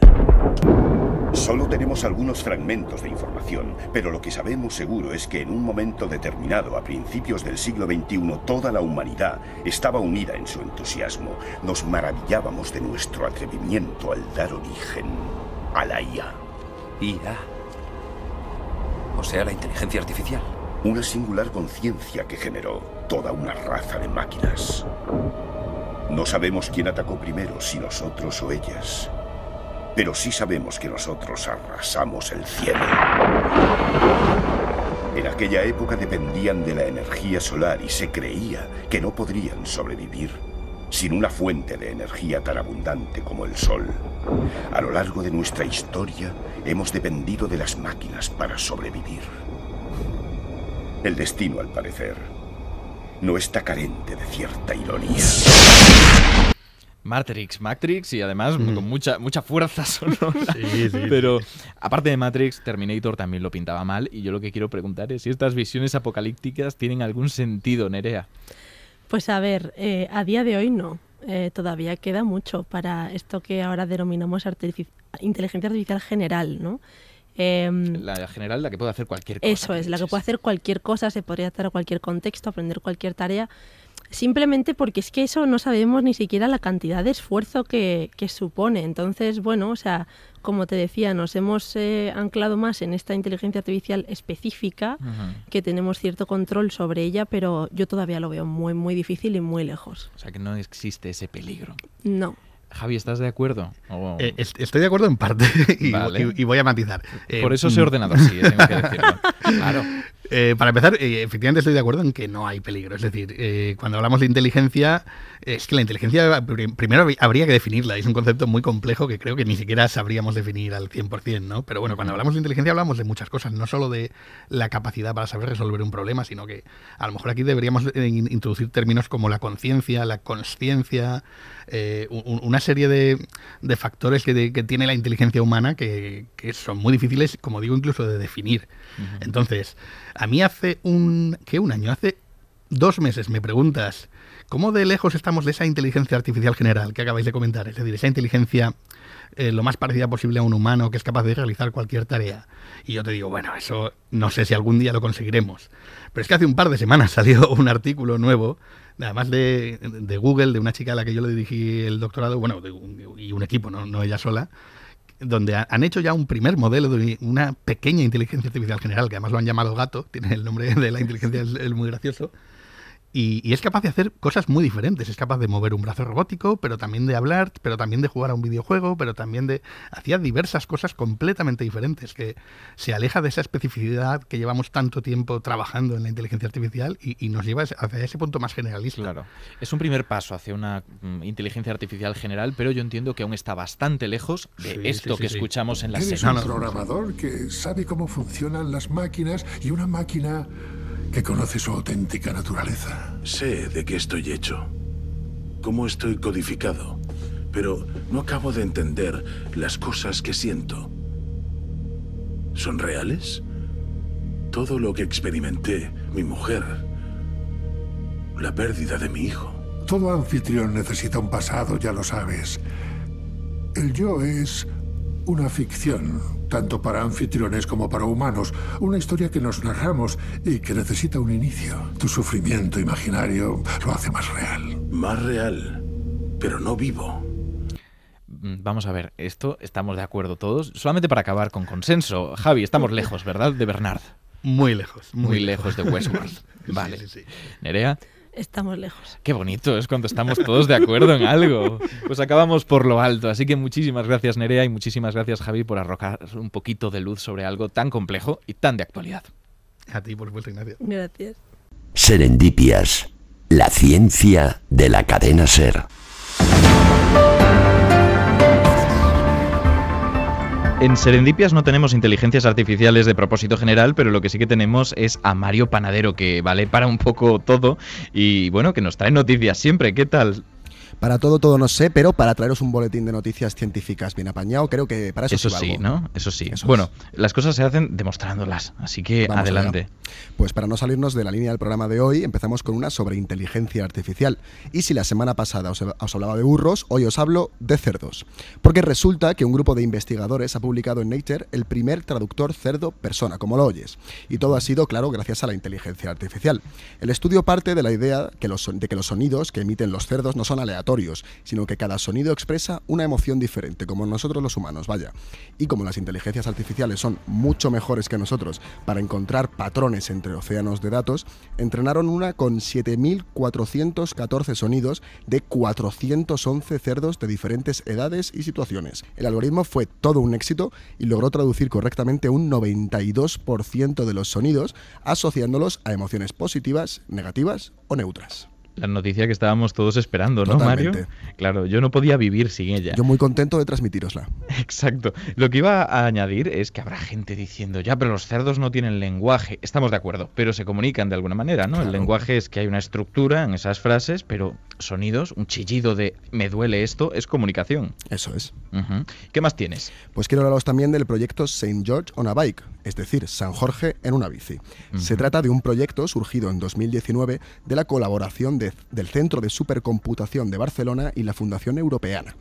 Solo tenemos algunos fragmentos de información, pero lo que sabemos seguro es que en un momento determinado, a principios del siglo XXI, toda la humanidad estaba unida en su entusiasmo. Nos maravillábamos de nuestro atrevimiento al dar origen a la IA. IA. O sea, la inteligencia artificial. Una singular conciencia que generó toda una raza de máquinas. No sabemos quién atacó primero, si nosotros o ellas. Pero sí sabemos que nosotros arrasamos el cielo. En aquella época dependían de la energía solar y se creía que no podrían sobrevivir sin una fuente de energía tan abundante como el Sol. A lo largo de nuestra historia hemos dependido de las máquinas para sobrevivir. El destino, al parecer, no está carente de cierta ironía. Matrix, Matrix y además con mucha, mucha fuerza sonora. Sí, sí, Pero aparte de Matrix, Terminator también lo pintaba mal y yo lo que quiero preguntar es si estas visiones apocalípticas tienen algún sentido, Nerea. Pues a ver, eh, a día de hoy no. Eh, todavía queda mucho para esto que ahora denominamos inteligencia artificial general, ¿no? Em, la general, la que puede hacer cualquier cosa. Eso es, la que puede hacer cualquier cosa, se podría adaptar a cualquier contexto, aprender cualquier tarea. Simplemente porque es que eso no sabemos ni siquiera la cantidad de esfuerzo que, supone. Entonces, bueno, o sea, como te decía, nos hemos eh, anclado más en esta inteligencia artificial específica, que tenemos cierto control sobre ella, pero yo todavía lo veo muy, muy difícil y muy lejos. O sea, que no existe ese peligro. No, Javi, ¿estás de acuerdo? Eh, estoy de acuerdo en parte y, voy a matizar. Por eh, eso se ordenador. ordenado así, tengo que decirlo. Claro. Eh, para empezar, eh, efectivamente estoy de acuerdo en que no hay peligro. Es decir, eh, cuando hablamos de inteligencia, es que la inteligencia primero habría que definirla. Es un concepto muy complejo que creo que ni siquiera sabríamos definir al 100%, ¿no? Pero bueno, cuando hablamos de inteligencia hablamos de muchas cosas, no solo de la capacidad para saber resolver un problema, sino que a lo mejor aquí deberíamos introducir términos como la conciencia, la consciencia, una serie de, factores que, tiene la inteligencia humana que, que, son muy difíciles, como digo, incluso de definir. Entonces, a mí hace un... que Un año, hace dos meses me preguntas, ¿cómo de lejos estamos de esa inteligencia artificial general que acabáis de comentar? Es decir, esa inteligencia eh, lo más parecida posible a un humano que es capaz de realizar cualquier tarea. Y yo te digo, bueno, eso no sé si algún día lo conseguiremos. Pero es que hace un par de semanas salió un artículo nuevo, nada de, de Google, de una chica a la que yo le dirigí el doctorado, bueno, y un equipo, no, no ella sola donde han hecho ya un primer modelo de una pequeña inteligencia artificial general, que además lo han llamado gato, tiene el nombre de la inteligencia, es, muy gracioso, y, es capaz de hacer cosas muy diferentes. Es capaz de mover un brazo robótico, pero también de hablar, pero también de jugar a un videojuego, pero también de. Hacía diversas cosas completamente diferentes, que se aleja de esa especificidad que llevamos tanto tiempo trabajando en la inteligencia artificial y, nos lleva hacia ese punto más generalista. Claro. Es un primer paso hacia una mm, inteligencia artificial general, pero yo entiendo que aún está bastante lejos de esto que escuchamos en la Es un programador que sabe cómo funcionan las máquinas y una máquina que conoce su auténtica naturaleza. Sé de qué estoy hecho, cómo estoy codificado, pero no acabo de entender las cosas que siento. ¿Son reales? Todo lo que experimenté, mi mujer, la pérdida de mi hijo. Todo anfitrión necesita un pasado, ya lo sabes. El yo es una ficción, tanto para anfitriones como para humanos, una historia que nos narramos y que necesita un inicio. Tu sufrimiento imaginario lo hace más real. Más real, pero no vivo mm, vamos a ver, esto estamos de acuerdo todos, solamente para acabar con consenso. Javi, estamos lejos, ¿verdad? De Bernard. Muy lejos. Muy, lejos. de Westworld. Vale. Nerea. Estamos lejos. Qué bonito es cuando estamos todos de acuerdo en algo. Pues acabamos por lo alto. Así que muchísimas gracias Nerea y muchísimas gracias Javi por arrojar un poquito de luz sobre algo tan complejo y tan de actualidad. A ti por supuesto, Ignacio. Gracias. Serendipias, la ciencia de la cadena ser. En Serendipias no tenemos inteligencias artificiales de propósito general, pero lo que sí que tenemos es a Mario Panadero, que vale para un poco todo y bueno, que nos trae noticias siempre. ¿Qué tal? Para todo, todo no sé, pero para traeros un boletín de noticias científicas bien apañado, creo que para eso Eso sí, ¿no? Eso sí. bueno, las cosas se hacen demostrándolas, así que adelante. Pues para no salirnos de la línea del programa de hoy, empezamos con una sobre inteligencia artificial. Y si la semana pasada os, hablaba de burros, hoy os hablo de cerdos. Porque resulta que un grupo de investigadores ha publicado en Nature el primer traductor cerdo-persona, como lo oyes. Y todo ha sido, claro, gracias a la inteligencia artificial. El estudio parte de la idea que los, de que los sonidos que emiten los cerdos no son aleatorios sino que cada sonido expresa una emoción diferente, como nosotros los humanos, vaya. Y como las inteligencias artificiales son mucho mejores que nosotros para encontrar patrones entre océanos de datos, entrenaron una con 7.414 sonidos de 411 cerdos de diferentes edades y situaciones. El algoritmo fue todo un éxito y logró traducir correctamente un 92% de los sonidos, asociándolos a emociones positivas, negativas o neutras la noticia que estábamos todos esperando, ¿no, Mario? Claro, yo no podía vivir sin ella. Yo muy contento de transmitirosla. Exacto. Lo que iba a añadir es que habrá gente diciendo, ya, pero los cerdos no tienen lenguaje. Estamos de acuerdo, pero se comunican de alguna manera, ¿no? El lenguaje es que hay una estructura en esas frases, pero sonidos, un chillido de me duele esto, es comunicación. Eso es. ¿Qué más tienes? Pues quiero hablaros también del proyecto St. George on a Bike, es decir, San Jorge en una bici. Se trata de un proyecto surgido en 2019 de la colaboración de del Centro de Supercomputación de Barcelona y la Fundación Europeana.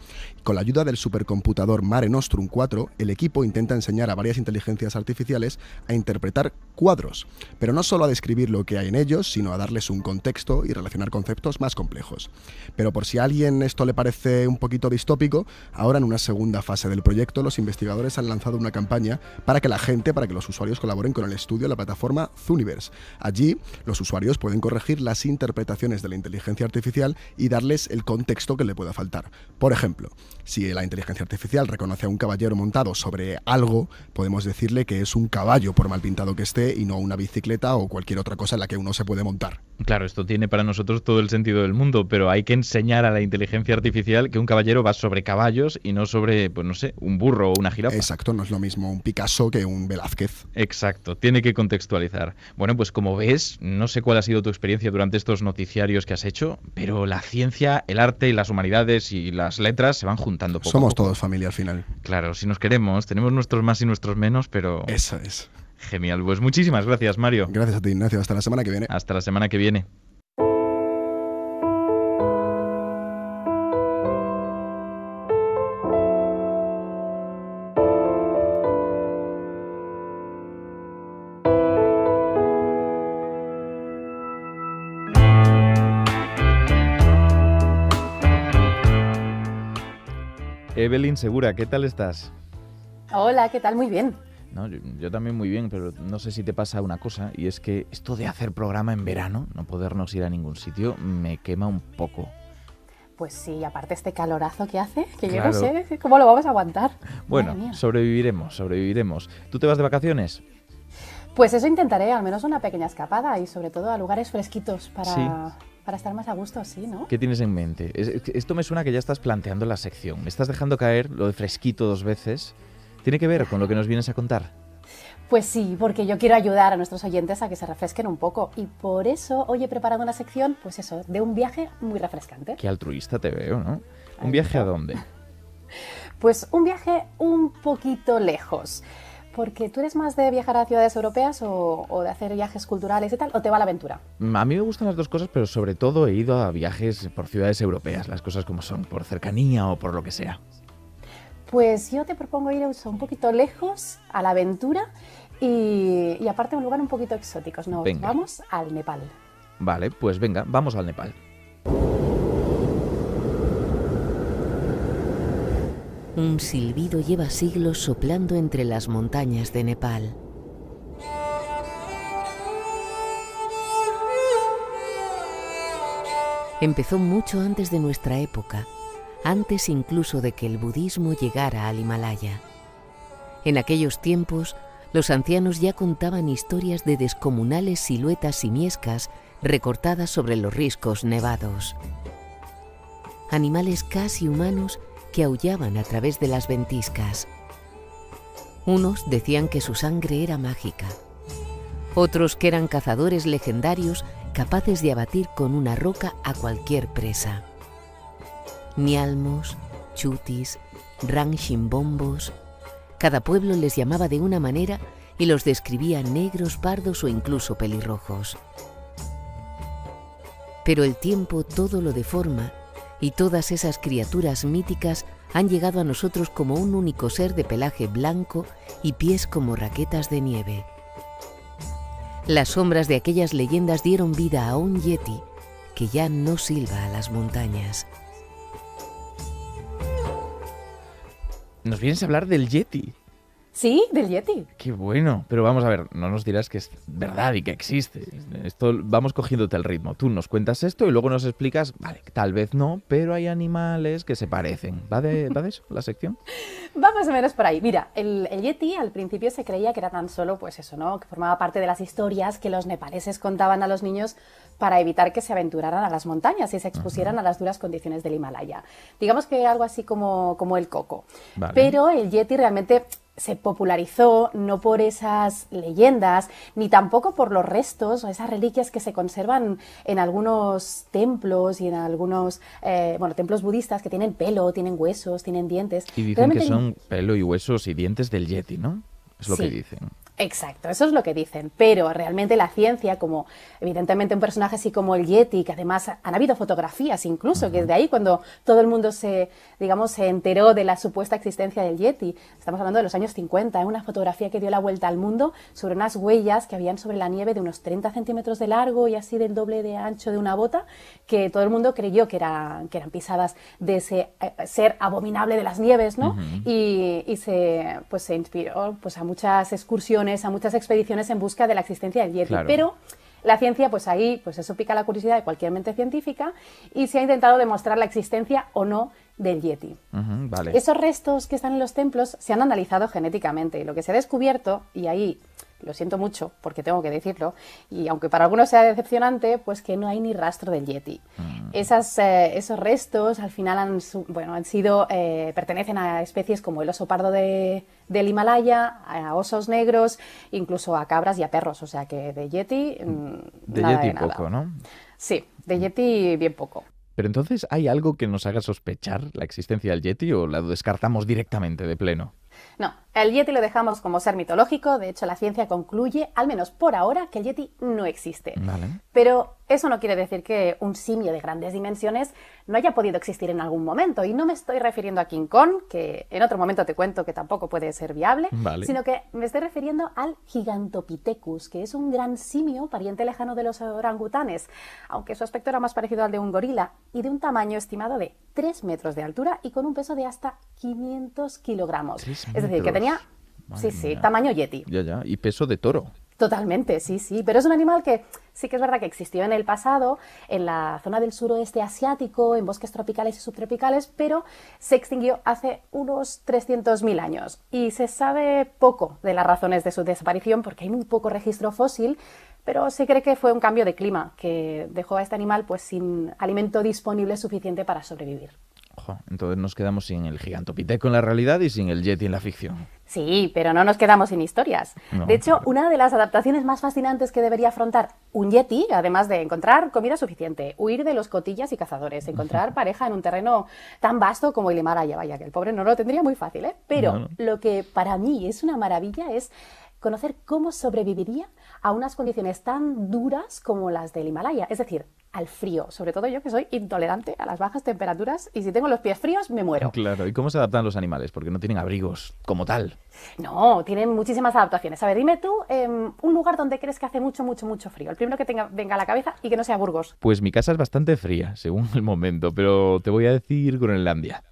Con la ayuda del supercomputador Mare Nostrum 4, el equipo intenta enseñar a varias inteligencias artificiales a interpretar cuadros, pero no solo a describir lo que hay en ellos, sino a darles un contexto y relacionar conceptos más complejos. Pero por si a alguien esto le parece un poquito distópico, ahora en una segunda fase del proyecto los investigadores han lanzado una campaña para que la gente, para que los usuarios colaboren con el estudio de la plataforma Zooniverse. Allí los usuarios pueden corregir las interpretaciones de la inteligencia artificial y darles el contexto que le pueda faltar. Por ejemplo, si la inteligencia artificial reconoce a un caballero montado sobre algo, podemos decirle que es un caballo por mal pintado que esté y no una bicicleta o cualquier otra cosa en la que uno se puede montar. Claro, esto tiene para nosotros todo el sentido del mundo, pero hay que enseñar a la inteligencia artificial que un caballero va sobre caballos y no sobre, pues no sé, un burro o una jirafa. Exacto, no es lo mismo un Picasso que un Velázquez. Exacto, tiene que contextualizar. Bueno, pues como ves, no sé cuál ha sido tu experiencia durante estos noticiarios que has hecho, pero la ciencia, el arte y las humanidades y las letras se van juntando poco. Somos a poco. todos familia al final. Claro, si nos queremos, tenemos nuestros más y nuestros menos, pero. Eso es. Genial, pues muchísimas gracias, Mario. Gracias a ti, Ignacio. Hasta la semana que viene. Hasta la semana que viene. Evelyn Segura, ¿qué tal estás? Hola, ¿qué tal? Muy bien. yo, también muy bien, pero no sé si te pasa una cosa, y es que esto de hacer programa en verano, no podernos ir a ningún sitio, me quema un poco. Pues sí, aparte este calorazo que hace, que yo no sé cómo lo vamos a aguantar. Bueno, sobreviviremos, sobreviviremos. ¿Tú te vas de vacaciones? Pues eso intentaré, al menos una pequeña escapada y sobre todo a lugares fresquitos para, para estar más a gusto, sí, ¿no? ¿Qué tienes en mente? esto me suena que ya estás planteando la sección. Me estás dejando caer lo de fresquito dos veces. ¿Tiene que ver con lo que nos vienes a contar? Pues sí, porque yo quiero ayudar a nuestros oyentes a que se refresquen un poco. Y por eso hoy he preparado una sección, pues eso, de un viaje muy refrescante. Qué altruista te veo, ¿no? ¿Un viaje a dónde? pues un viaje un poquito lejos. Porque tú eres más de viajar a ciudades europeas o, de hacer viajes culturales y tal, o te va la aventura. Mm, a mí me gustan las dos cosas, pero sobre todo he ido a viajes por ciudades europeas, las cosas como son, por cercanía o por lo que sea. Pues yo te propongo ir un poquito lejos, a la aventura y, y aparte un lugar un poquito exótico. Nos vamos al Nepal. Vale, pues venga, vamos al Nepal. Un silbido lleva siglos soplando entre las montañas de Nepal. Empezó mucho antes de nuestra época, antes incluso de que el budismo llegara al Himalaya. En aquellos tiempos, los ancianos ya contaban historias de descomunales siluetas simiescas recortadas sobre los riscos nevados. Animales casi humanos que aullaban a través de las ventiscas. Unos decían que su sangre era mágica, otros que eran cazadores legendarios capaces de abatir con una roca a cualquier presa. Nialmos, chutis, ranchinbombos, cada pueblo les llamaba de una manera y los describía negros, pardos o incluso pelirrojos. Pero el tiempo todo lo deforma y todas esas criaturas míticas han llegado a nosotros como un único ser de pelaje blanco y pies como raquetas de nieve. Las sombras de aquellas leyendas dieron vida a un yeti que ya no silba a las montañas. Nos vienes a hablar del yeti. Sí, del Yeti. Qué bueno. Pero vamos a ver, no nos dirás que es verdad y que existe. Esto vamos cogiéndote el ritmo. Tú nos cuentas esto y luego nos explicas, vale, tal vez no, pero hay animales que se parecen. ¿Va de, eso la sección? va más o menos por ahí. Mira, el, Yeti al principio se creía que era tan solo, pues eso, ¿no? Que formaba parte de las historias que los nepaleses contaban a los niños para evitar que se aventuraran a las montañas y se expusieran a las duras condiciones del Himalaya. Digamos que algo así como, como el coco. Pero el Yeti realmente se popularizó no por esas leyendas, ni tampoco por los restos o esas reliquias que se conservan en algunos templos y en algunos, eh, bueno, templos budistas que tienen pelo, tienen huesos, tienen dientes. Y dicen que son pelo y huesos y dientes del yeti, ¿no? Es lo que dicen. Exacto, eso es lo que dicen. Pero realmente la ciencia, como evidentemente un personaje así como el Yeti, que además han habido fotografías incluso, que de ahí cuando todo el mundo se, digamos, se enteró de la supuesta existencia del Yeti, estamos hablando de los años 50, ¿eh? una fotografía que dio la vuelta al mundo sobre unas huellas que habían sobre la nieve de unos 30 centímetros de largo y así del doble de ancho de una bota, que todo el mundo creyó que, era, que eran pisadas de ese eh, ser abominable de las nieves, ¿no? y, y, se, pues, se inspiró pues, a muchas excursiones a muchas expediciones en busca de la existencia del Yeti. Pero la ciencia, pues ahí, pues eso pica la curiosidad de cualquier mente científica y se ha intentado demostrar la existencia o no del Yeti. Esos restos que están en los templos se han analizado genéticamente y lo que se ha descubierto, y ahí lo siento mucho porque tengo que decirlo, y aunque para algunos sea decepcionante, pues que no hay ni rastro del Yeti. Mm. Eh, esos restos al final han, bueno, han sido, eh, pertenecen a especies como el oso pardo de, del Himalaya, a osos negros, incluso a cabras y a perros, o sea que de Yeti... Mm, de nada Yeti de yeti poco, ¿no? Sí, de mm. Yeti bien poco. Pero entonces, ¿hay algo que nos haga sospechar la existencia del Yeti o la descartamos directamente de pleno? No, el Yeti lo dejamos como ser mitológico, de hecho la ciencia concluye, al menos por ahora, que el Yeti no existe. Pero eso no quiere decir que un simio de grandes dimensiones no haya podido existir en algún momento. Y no me estoy refiriendo a King Kong, que en otro momento te cuento que tampoco puede ser viable, sino que me estoy refiriendo al Gigantopithecus, que es un gran simio pariente lejano de los orangutanes, aunque su aspecto era más parecido al de un gorila y de un tamaño estimado de 3 metros de altura y con un peso de hasta 500 kilogramos. Es decir, que tenía sí, sí, tamaño yeti. Ya, ya, y peso de toro. Totalmente, sí, sí, pero es un animal que sí que es verdad que existió en el pasado, en la zona del suroeste asiático, en bosques tropicales y subtropicales, pero se extinguió hace unos 300.000 años y se sabe poco de las razones de su desaparición porque hay muy poco registro fósil, pero se cree que fue un cambio de clima que dejó a este animal pues sin alimento disponible suficiente para sobrevivir. Entonces nos quedamos sin el gigantopiteco en la realidad y sin el yeti en la ficción. Sí, pero no nos quedamos sin historias. De hecho, una de las adaptaciones más fascinantes que debería afrontar un yeti, además de encontrar comida suficiente, huir de los cotillas y cazadores, encontrar pareja en un terreno tan vasto como el Himalaya, vaya, que el pobre no lo tendría muy fácil, ¿eh? Pero lo que para mí es una maravilla es conocer cómo sobreviviría a unas condiciones tan duras como las del Himalaya. Es decir, al frío, sobre todo yo que soy intolerante a las bajas temperaturas y si tengo los pies fríos me muero. Claro, ¿y cómo se adaptan los animales? Porque no tienen abrigos como tal. No, tienen muchísimas adaptaciones. A ver, dime tú em, un lugar donde crees que hace mucho, mucho, mucho frío. El primero que tenga, venga a la cabeza y que no sea Burgos. Pues mi casa es bastante fría, según el momento, pero te voy a decir Groenlandia.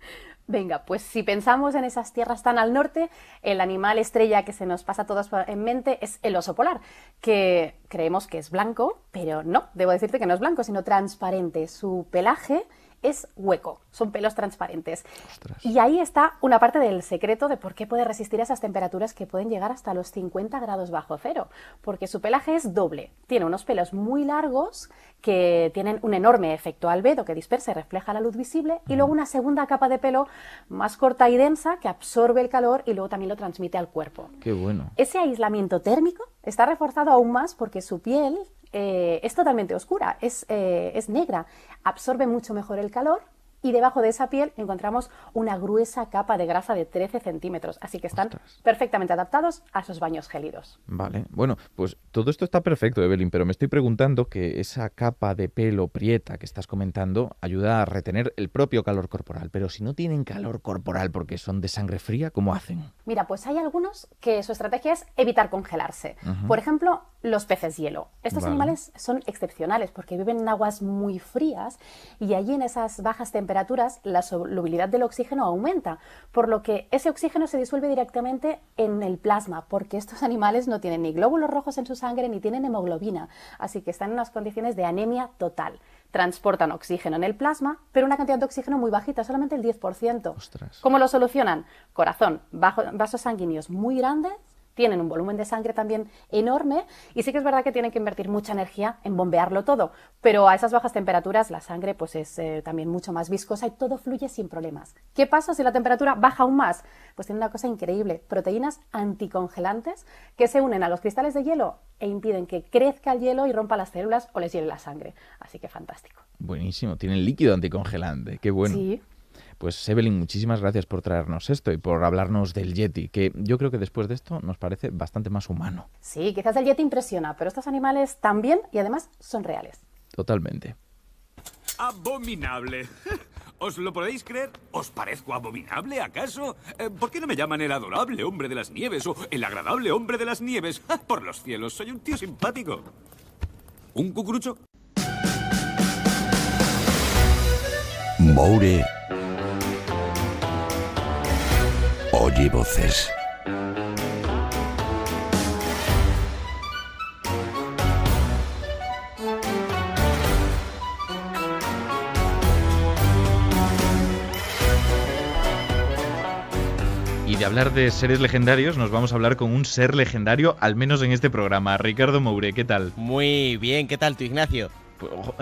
Venga, pues si pensamos en esas tierras tan al norte, el animal estrella que se nos pasa a en mente es el oso polar, que creemos que es blanco, pero no, debo decirte que no es blanco, sino transparente. Su pelaje es hueco, son pelos transparentes. Y ahí está una parte del secreto de por qué puede resistir a esas temperaturas que pueden llegar hasta los 50 grados bajo cero, porque su pelaje es doble. Tiene unos pelos muy largos que tienen un enorme efecto albedo que dispersa y refleja la luz visible, y luego mm. una segunda capa de pelo más corta y densa que absorbe el calor y luego también lo transmite al cuerpo. Qué bueno. Ese aislamiento térmico está reforzado aún más porque su piel eh, es totalmente oscura, es, eh, es negra, absorbe mucho mejor el calor y debajo de esa piel encontramos una gruesa capa de grasa de 13 centímetros. Así que están perfectamente adaptados a esos baños gélidos. Vale, bueno, pues todo esto está perfecto, Evelyn, pero me estoy preguntando que esa capa de pelo prieta que estás comentando ayuda a retener el propio calor corporal. Pero si no tienen calor corporal porque son de sangre fría, ¿cómo hacen? Mira, pues hay algunos que su estrategia es evitar congelarse. Por ejemplo, los peces hielo. Estos animales son excepcionales porque viven en aguas muy frías y allí en esas bajas temperaturas la solubilidad del oxígeno aumenta, por lo que ese oxígeno se disuelve directamente en el plasma, porque estos animales no tienen ni glóbulos rojos en su sangre ni tienen hemoglobina, así que están en unas condiciones de anemia total. Transportan oxígeno en el plasma, pero una cantidad de oxígeno muy bajita, solamente el 10%. ¿Cómo lo solucionan? Corazón, vasos sanguíneos muy grandes tienen un volumen de sangre también enorme y sí que es verdad que tienen que invertir mucha energía en bombearlo todo, pero a esas bajas temperaturas la sangre pues es eh, también mucho más viscosa y todo fluye sin problemas. ¿Qué pasa si la temperatura baja aún más? Pues tiene una cosa increíble, proteínas anticongelantes que se unen a los cristales de hielo e impiden que crezca el hielo y rompa las células o les hiele la sangre. Así que fantástico. Buenísimo, tienen líquido anticongelante, qué bueno. Sí, pues Evelyn, muchísimas gracias por traernos esto y por hablarnos del Yeti, que yo creo que después de esto nos parece bastante más humano. Sí, quizás el Yeti impresiona, pero estos animales también y además son reales. Totalmente. Abominable. ¿Os lo podéis creer? ¿Os parezco abominable, acaso? Eh, ¿Por qué no me llaman el adorable hombre de las nieves o el agradable hombre de las nieves? Por los cielos, soy un tío simpático. ¿Un cucurucho? Moure oye voces. Y de hablar de seres legendarios, nos vamos a hablar con un ser legendario, al menos en este programa. Ricardo Moure, ¿qué tal? Muy bien, ¿qué tal tú, Ignacio?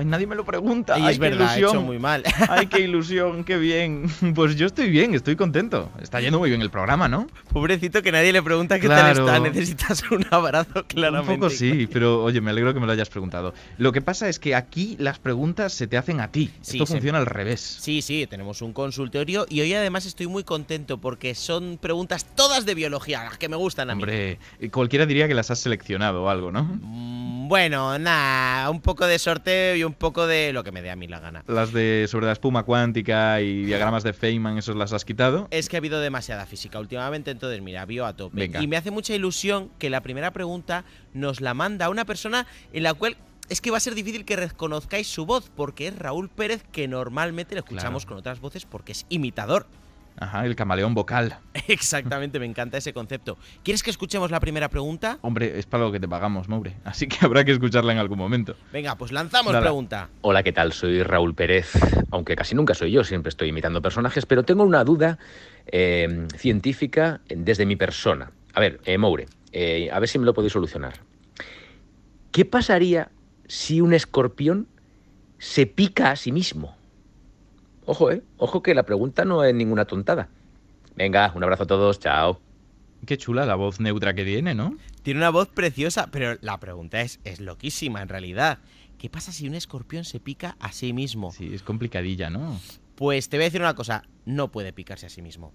nadie me lo pregunta. Y es verdad, ilusión. hecho muy mal. Ay, qué ilusión, qué bien. Pues yo estoy bien, estoy contento. Está yendo muy bien el programa, ¿no? Pobrecito que nadie le pregunta qué tal está. Necesitas un abrazo, claramente. Un poco sí, pero oye, me alegro que me lo hayas preguntado. Lo que pasa es que aquí las preguntas se te hacen a ti. Esto funciona al revés. Sí, sí, tenemos un consultorio y hoy además estoy muy contento porque son preguntas todas de biología, las que me gustan a mí. Hombre, eh, cualquiera diría que las has seleccionado o algo, ¿no? Mm, bueno, nada, un poco de sorteo y un poco de lo que me dé a mí la gana. Las de sobre la espuma cuántica y diagramas de Feynman, ¿esos las has quitado? Es que ha habido demasiada física últimamente, entonces mira, vio a tope. Y me hace mucha ilusión que la primera pregunta nos la manda una persona en la cual es que va a ser difícil que reconozcáis su voz, porque es Raúl Pérez que normalmente le escuchamos con otras voces porque es imitador. Ajá, el camaleón vocal. Exactamente, me encanta ese concepto. ¿Quieres que escuchemos la primera pregunta? Hombre, es para lo que te pagamos, Moure. Así que habrá que escucharla en algún momento. Venga, pues lanzamos la pregunta. Hola, ¿qué tal? Soy Raúl Pérez. Aunque casi nunca soy yo, siempre estoy imitando personajes, pero tengo una duda eh, científica desde mi persona. A ver, eh, Moure, eh, a ver si me lo podéis solucionar. ¿Qué pasaría si un escorpión se pica a sí mismo? Ojo, ¿eh? Ojo que la pregunta no es ninguna tontada. Venga, un abrazo a todos, chao. Qué chula la voz neutra que tiene, ¿no? Tiene una voz preciosa, pero la pregunta es, es loquísima en realidad. ¿Qué pasa si un escorpión se pica a sí mismo? Sí, es complicadilla, ¿no? Pues te voy a decir una cosa, no puede picarse a sí mismo.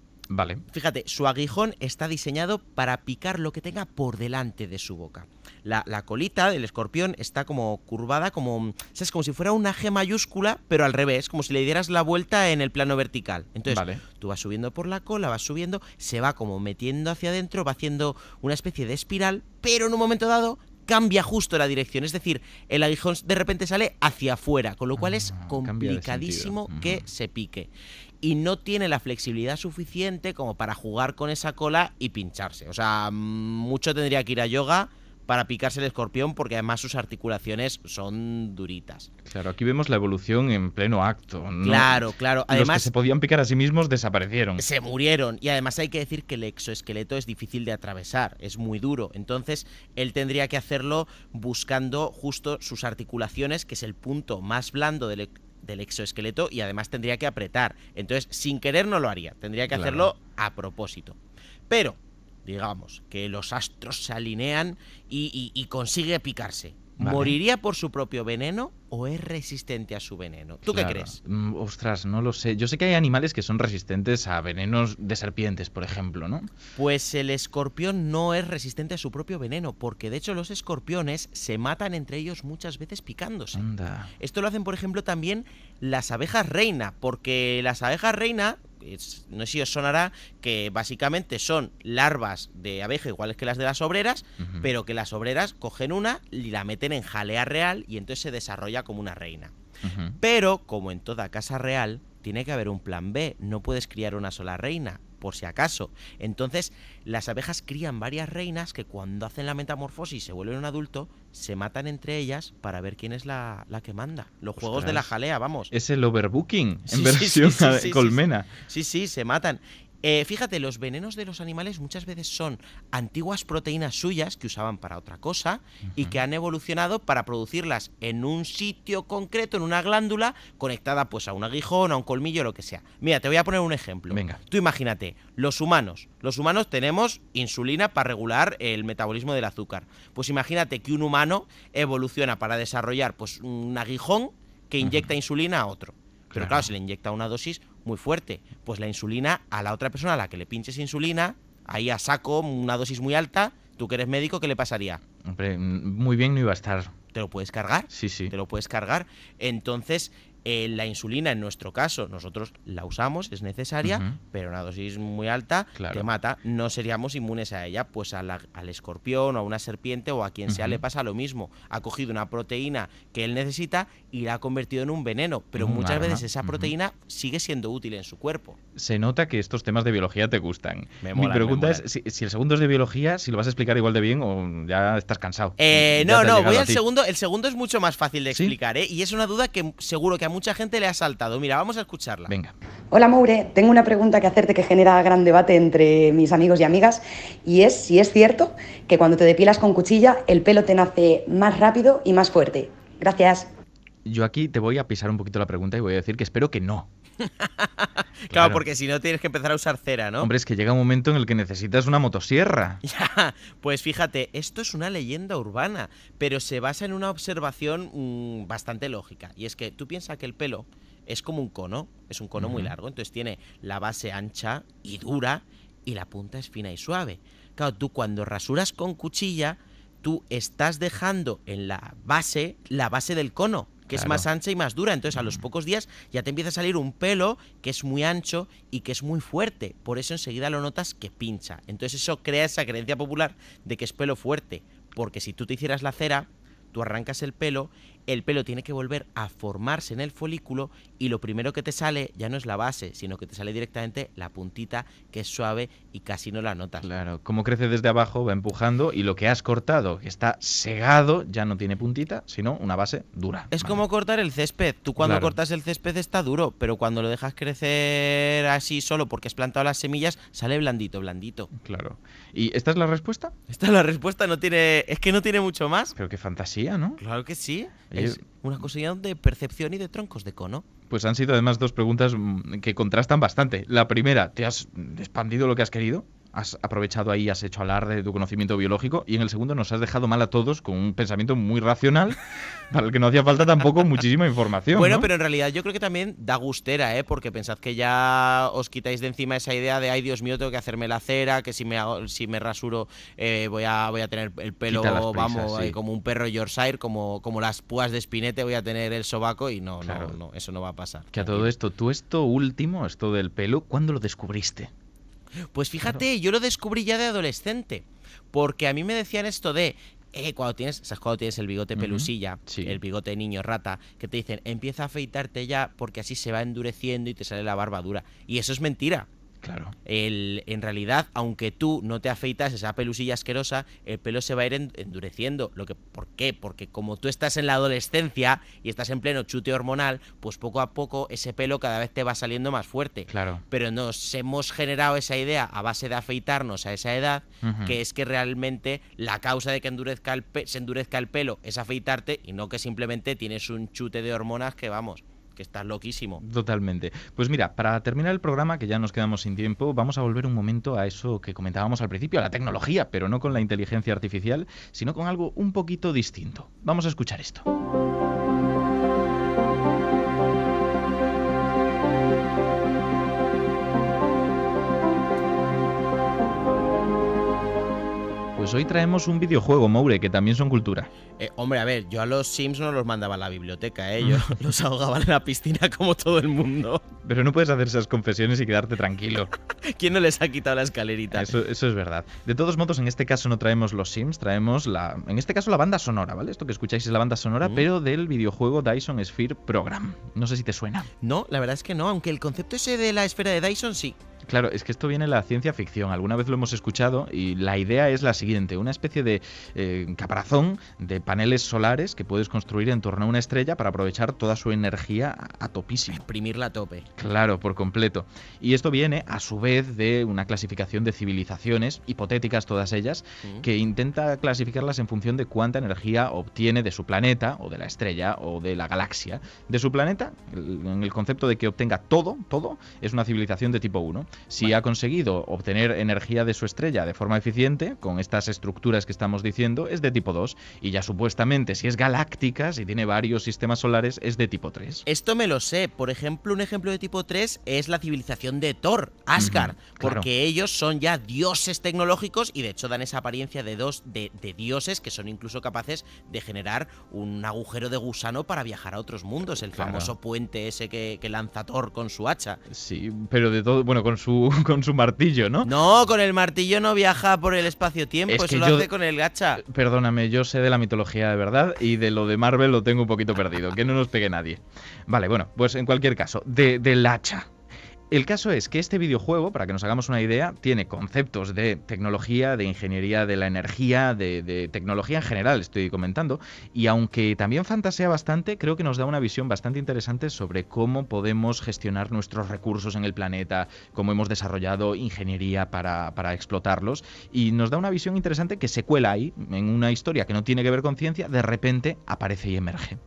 Fíjate, su aguijón está diseñado para picar lo que tenga por delante de su boca. La, colita del escorpión está como curvada, como. Mm, es como si fuera una G mayúscula, pero al revés, como si le dieras la vuelta en el plano vertical. Entonces, tú vas subiendo por la cola, vas subiendo, se va como metiendo hacia adentro, va haciendo una especie de espiral, pero en un momento dado cambia justo la dirección. Es decir, el aguijón de repente sale hacia afuera, con lo cual es ah, complicadísimo que se pique y no tiene la flexibilidad suficiente como para jugar con esa cola y pincharse. O sea, mucho tendría que ir a yoga para picarse el escorpión porque además sus articulaciones son duritas. Claro, aquí vemos la evolución en pleno acto. Claro, claro. Además, Los que se podían picar a sí mismos desaparecieron. Se murieron y además hay que decir que el exoesqueleto es difícil de atravesar, es muy duro. Entonces él tendría que hacerlo buscando justo sus articulaciones, que es el punto más blando del del exoesqueleto y además tendría que apretar. Entonces, sin querer no lo haría, tendría que hacerlo a propósito. Pero, digamos, que los astros se alinean y, y consigue picarse. ¿Moriría por su propio veneno o es resistente a su veneno? ¿Tú qué crees? Mm, ostras, no lo sé. Yo sé que hay animales que son resistentes a venenos de serpientes, por ejemplo, ¿no? Pues el escorpión no es resistente a su propio veneno, porque de hecho los escorpiones se matan entre ellos muchas veces picándose. Esto lo hacen, por ejemplo, también las abejas reina, porque las abejas reina no sé si os sonará, que básicamente son larvas de abeja iguales que las de las obreras, pero que las obreras cogen una y la meten en jalea real y entonces se desarrolla como una reina. Pero, como en toda casa real, tiene que haber un plan B, no puedes criar una sola reina por si acaso. Entonces, las abejas crían varias reinas que cuando hacen la metamorfosis y se vuelven un adulto, se matan entre ellas para ver quién es la, la que manda. Los juegos de la jalea, vamos. Es el overbooking en versión colmena. Sí sí, se matan. Eh, fíjate, los venenos de los animales muchas veces son antiguas proteínas suyas que usaban para otra cosa y que han evolucionado para producirlas en un sitio concreto, en una glándula, conectada pues a un aguijón, a un colmillo, lo que sea. Mira, te voy a poner un ejemplo. Venga. Tú imagínate, los humanos. Los humanos tenemos insulina para regular el metabolismo del azúcar. Pues imagínate que un humano evoluciona para desarrollar pues un aguijón que inyecta insulina a otro. Pero claro. se le inyecta una dosis muy fuerte. Pues la insulina, a la otra persona a la que le pinches insulina, ahí a saco una dosis muy alta, tú que eres médico, ¿qué le pasaría? Hombre, mm, muy bien no iba a estar. ¿Te lo puedes cargar? Sí, sí. Te lo puedes cargar. Entonces, eh, la insulina, en nuestro caso, nosotros la usamos, es necesaria, pero una dosis muy alta te que mata. No seríamos inmunes a ella, pues al escorpión o a una serpiente o a quien sea le pasa lo mismo. Ha cogido una proteína que él necesita y la ha convertido en un veneno, pero muchas veces esa proteína sigue siendo útil en su cuerpo. Se nota que estos temas de biología te gustan. Mi pregunta es si, el segundo es de biología, si lo vas a explicar igual de bien o ya estás cansado. Eh, no, no, voy al segundo. El segundo es mucho más fácil de explicar, ¿eh? Y es una duda que seguro que mucha gente le ha saltado. Mira, vamos a escucharla. Venga. Hola Moure, tengo una pregunta que hacerte que genera gran debate entre mis amigos y amigas y es si es cierto que cuando te depilas con cuchilla el pelo te nace más rápido y más fuerte. Gracias. Yo aquí te voy a pisar un poquito la pregunta y voy a decir que espero que no, claro, porque si no tienes que empezar a usar cera, ¿no? Hombre, es que llega un momento en el que necesitas una motosierra. pues fíjate, esto es una leyenda urbana, pero se basa en una observación mm, bastante lógica. Y es que tú piensas que el pelo es como un cono, es un cono muy largo, entonces tiene la base ancha y dura y la punta es fina y suave. Claro, tú cuando rasuras con cuchilla, tú estás dejando en la base la base del cono que es más ancha y más dura. Entonces a los pocos días ya te empieza a salir un pelo que es muy ancho y que es muy fuerte. Por eso enseguida lo notas que pincha. Entonces eso crea esa creencia popular de que es pelo fuerte. Porque si tú te hicieras la cera, tú arrancas el pelo el pelo tiene que volver a formarse en el folículo y lo primero que te sale ya no es la base, sino que te sale directamente la puntita que es suave y casi no la notas. Claro, como crece desde abajo va empujando y lo que has cortado, que está segado, ya no tiene puntita, sino una base dura. Es como cortar el césped. Tú cuando cortas el césped está duro, pero cuando lo dejas crecer así solo porque has plantado las semillas, sale blandito, blandito. Claro. ¿Y esta es la respuesta? Esta es la respuesta, no tiene es que no tiene mucho más. Pero qué fantasía, ¿no? Claro que sí. Eh, una cuestión de percepción y de troncos de cono. Pues han sido además dos preguntas mm, que contrastan bastante. La primera, ¿te has expandido lo que has querido? has aprovechado ahí, has hecho alarde de tu conocimiento biológico, y en el segundo nos has dejado mal a todos con un pensamiento muy racional para el que no hacía falta tampoco muchísima información. Bueno, pero en realidad yo creo que también da gustera, ¿eh? porque pensad que ya os quitáis de encima esa idea de, ay Dios mío, tengo que hacerme la cera, que si me, si me rasuro eh, voy, a, voy a tener el pelo, vamos, eh, como un perro Yorkshire, como, como las púas de espinete, voy a tener el sobaco, y no, no, no, eso no va a pasar. Que a todo esto, tú esto último, esto del pelo, ¿cuándo lo descubriste? Pues fíjate, yo lo descubrí ya de adolescente, porque a mí me decían esto de... Eh, cuando tienes, ¿sabes cuando tienes el bigote pelusilla, el bigote niño rata, que te dicen, empieza a afeitarte ya porque así se va endureciendo y te sale la barba dura. Y eso es mentira. Claro. El, en realidad, aunque tú no te afeitas esa pelusilla asquerosa, el pelo se va a ir endureciendo. Lo que, ¿Por qué? Porque como tú estás en la adolescencia y estás en pleno chute hormonal, pues poco a poco ese pelo cada vez te va saliendo más fuerte. Claro. Pero nos hemos generado esa idea a base de afeitarnos a esa edad, que es que realmente la causa de que se endurezca el pelo es afeitarte y no que simplemente tienes un chute de hormonas que vamos que está loquísimo. Totalmente. Pues mira, para terminar el programa, que ya nos quedamos sin tiempo, vamos a volver un momento a eso que comentábamos al principio, a la tecnología, pero no con la inteligencia artificial, sino con algo un poquito distinto. Vamos a escuchar esto. Pues hoy traemos un videojuego, Moure, que también son cultura. Eh, hombre, a ver, yo a los Sims no los mandaba a la biblioteca, ¿eh? ellos yo los ahogaban en la piscina como todo el mundo. Pero no puedes hacer esas confesiones y quedarte tranquilo. ¿Quién no les ha quitado la escalerita? Eso, es verdad. De todos modos, en este caso no traemos los Sims, traemos la. En este caso la banda sonora, ¿vale? Esto que escucháis es la banda sonora, mm. pero del videojuego Dyson Sphere Program. No sé si te suena. No, la verdad es que no, aunque el concepto ese de la esfera de Dyson sí. Claro, es que esto viene de la ciencia ficción, alguna vez lo hemos escuchado y la idea es la siguiente, una especie de eh, caparazón de paneles solares que puedes construir en torno a una estrella para aprovechar toda su energía a, topísima. topísimo. Exprimirla a tope. Claro, por completo. Y esto viene a su vez de una clasificación de civilizaciones, hipotéticas todas ellas, que intenta clasificarlas en función de cuánta energía obtiene de su planeta o de la estrella o de la galaxia. De su planeta, en el, el concepto de que obtenga todo, todo, es una civilización de tipo 1. Si ha conseguido obtener energía de su estrella de forma eficiente, con estas estructuras que estamos diciendo, es de tipo 2. Y ya supuestamente, si es galáctica, si tiene varios sistemas solares, es de tipo 3. Esto me lo sé. Por ejemplo, un ejemplo de tipo 3 es la civilización de Thor, Asgard, porque ellos son ya dioses tecnológicos y de hecho dan esa apariencia de dos de, dioses que son incluso capaces de generar un agujero de gusano para viajar a otros mundos, el famoso puente ese que, que lanza Thor con su hacha. Sí, pero de todo, bueno, con su con su martillo, ¿no? No, con el martillo no viaja por el espacio-tiempo, eso lo hace con el gacha. Perdóname, yo sé de la mitología de verdad y de lo de Marvel lo tengo un poquito perdido, que no nos pegue nadie. Vale, bueno, pues en cualquier caso, de, del hacha, el caso es que este videojuego, para que nos hagamos una idea, tiene conceptos de tecnología, de ingeniería de la energía, de, tecnología en general, estoy comentando, y aunque también fantasea bastante, creo que nos da una visión bastante interesante sobre cómo podemos gestionar nuestros recursos en el planeta, cómo hemos desarrollado ingeniería para, para explotarlos, y nos da una visión interesante que se cuela ahí, en una historia que no tiene que ver con ciencia, de repente aparece y emerge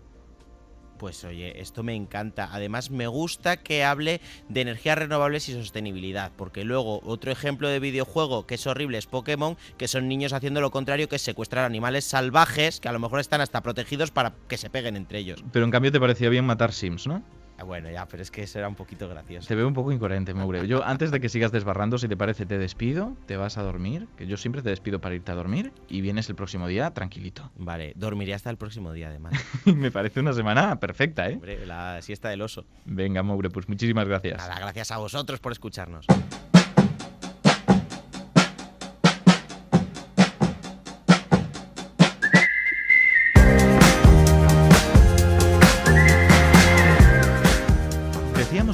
pues oye, esto me encanta. Además, me gusta que hable de energías renovables y sostenibilidad, porque luego otro ejemplo de videojuego que es horrible es Pokémon, que son niños haciendo lo contrario, que secuestrar animales salvajes, que a lo mejor están hasta protegidos para que se peguen entre ellos. Pero en cambio te parecía bien matar Sims, ¿no? Ah, bueno, ya, pero es que será un poquito gracioso. Te veo un poco incoherente, Moure. Yo, antes de que sigas desbarrando, si te parece, te despido, te vas a dormir, que yo siempre te despido para irte a dormir y vienes el próximo día tranquilito. Vale, dormiré hasta el próximo día, además. Me parece una semana perfecta, ¿eh? la siesta del oso. Venga, mugre pues muchísimas gracias. Nada, gracias a vosotros por escucharnos.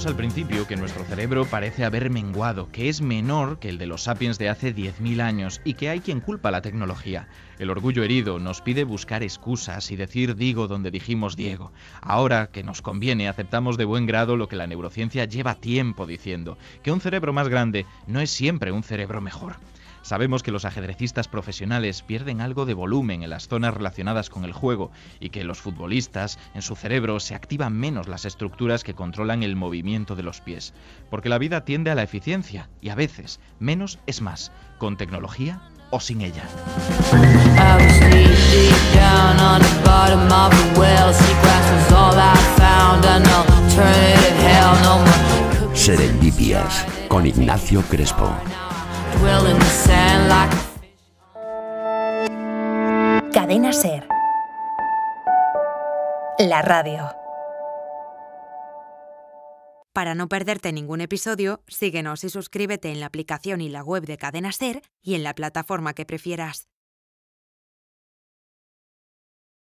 al principio que nuestro cerebro parece haber menguado, que es menor que el de los sapiens de hace 10.000 años y que hay quien culpa la tecnología. El orgullo herido nos pide buscar excusas y decir digo donde dijimos Diego. Ahora que nos conviene aceptamos de buen grado lo que la neurociencia lleva tiempo diciendo, que un cerebro más grande no es siempre un cerebro mejor. Sabemos que los ajedrecistas profesionales pierden algo de volumen en las zonas relacionadas con el juego y que los futbolistas, en su cerebro, se activan menos las estructuras que controlan el movimiento de los pies, porque la vida tiende a la eficiencia y a veces menos es más, con tecnología o sin ella. Serendipias con Ignacio Crespo. Cadena Ser. La radio. Para no perderte ningún episodio, síguenos y suscríbete en la aplicación y la web de Cadena Ser y en la plataforma que prefieras.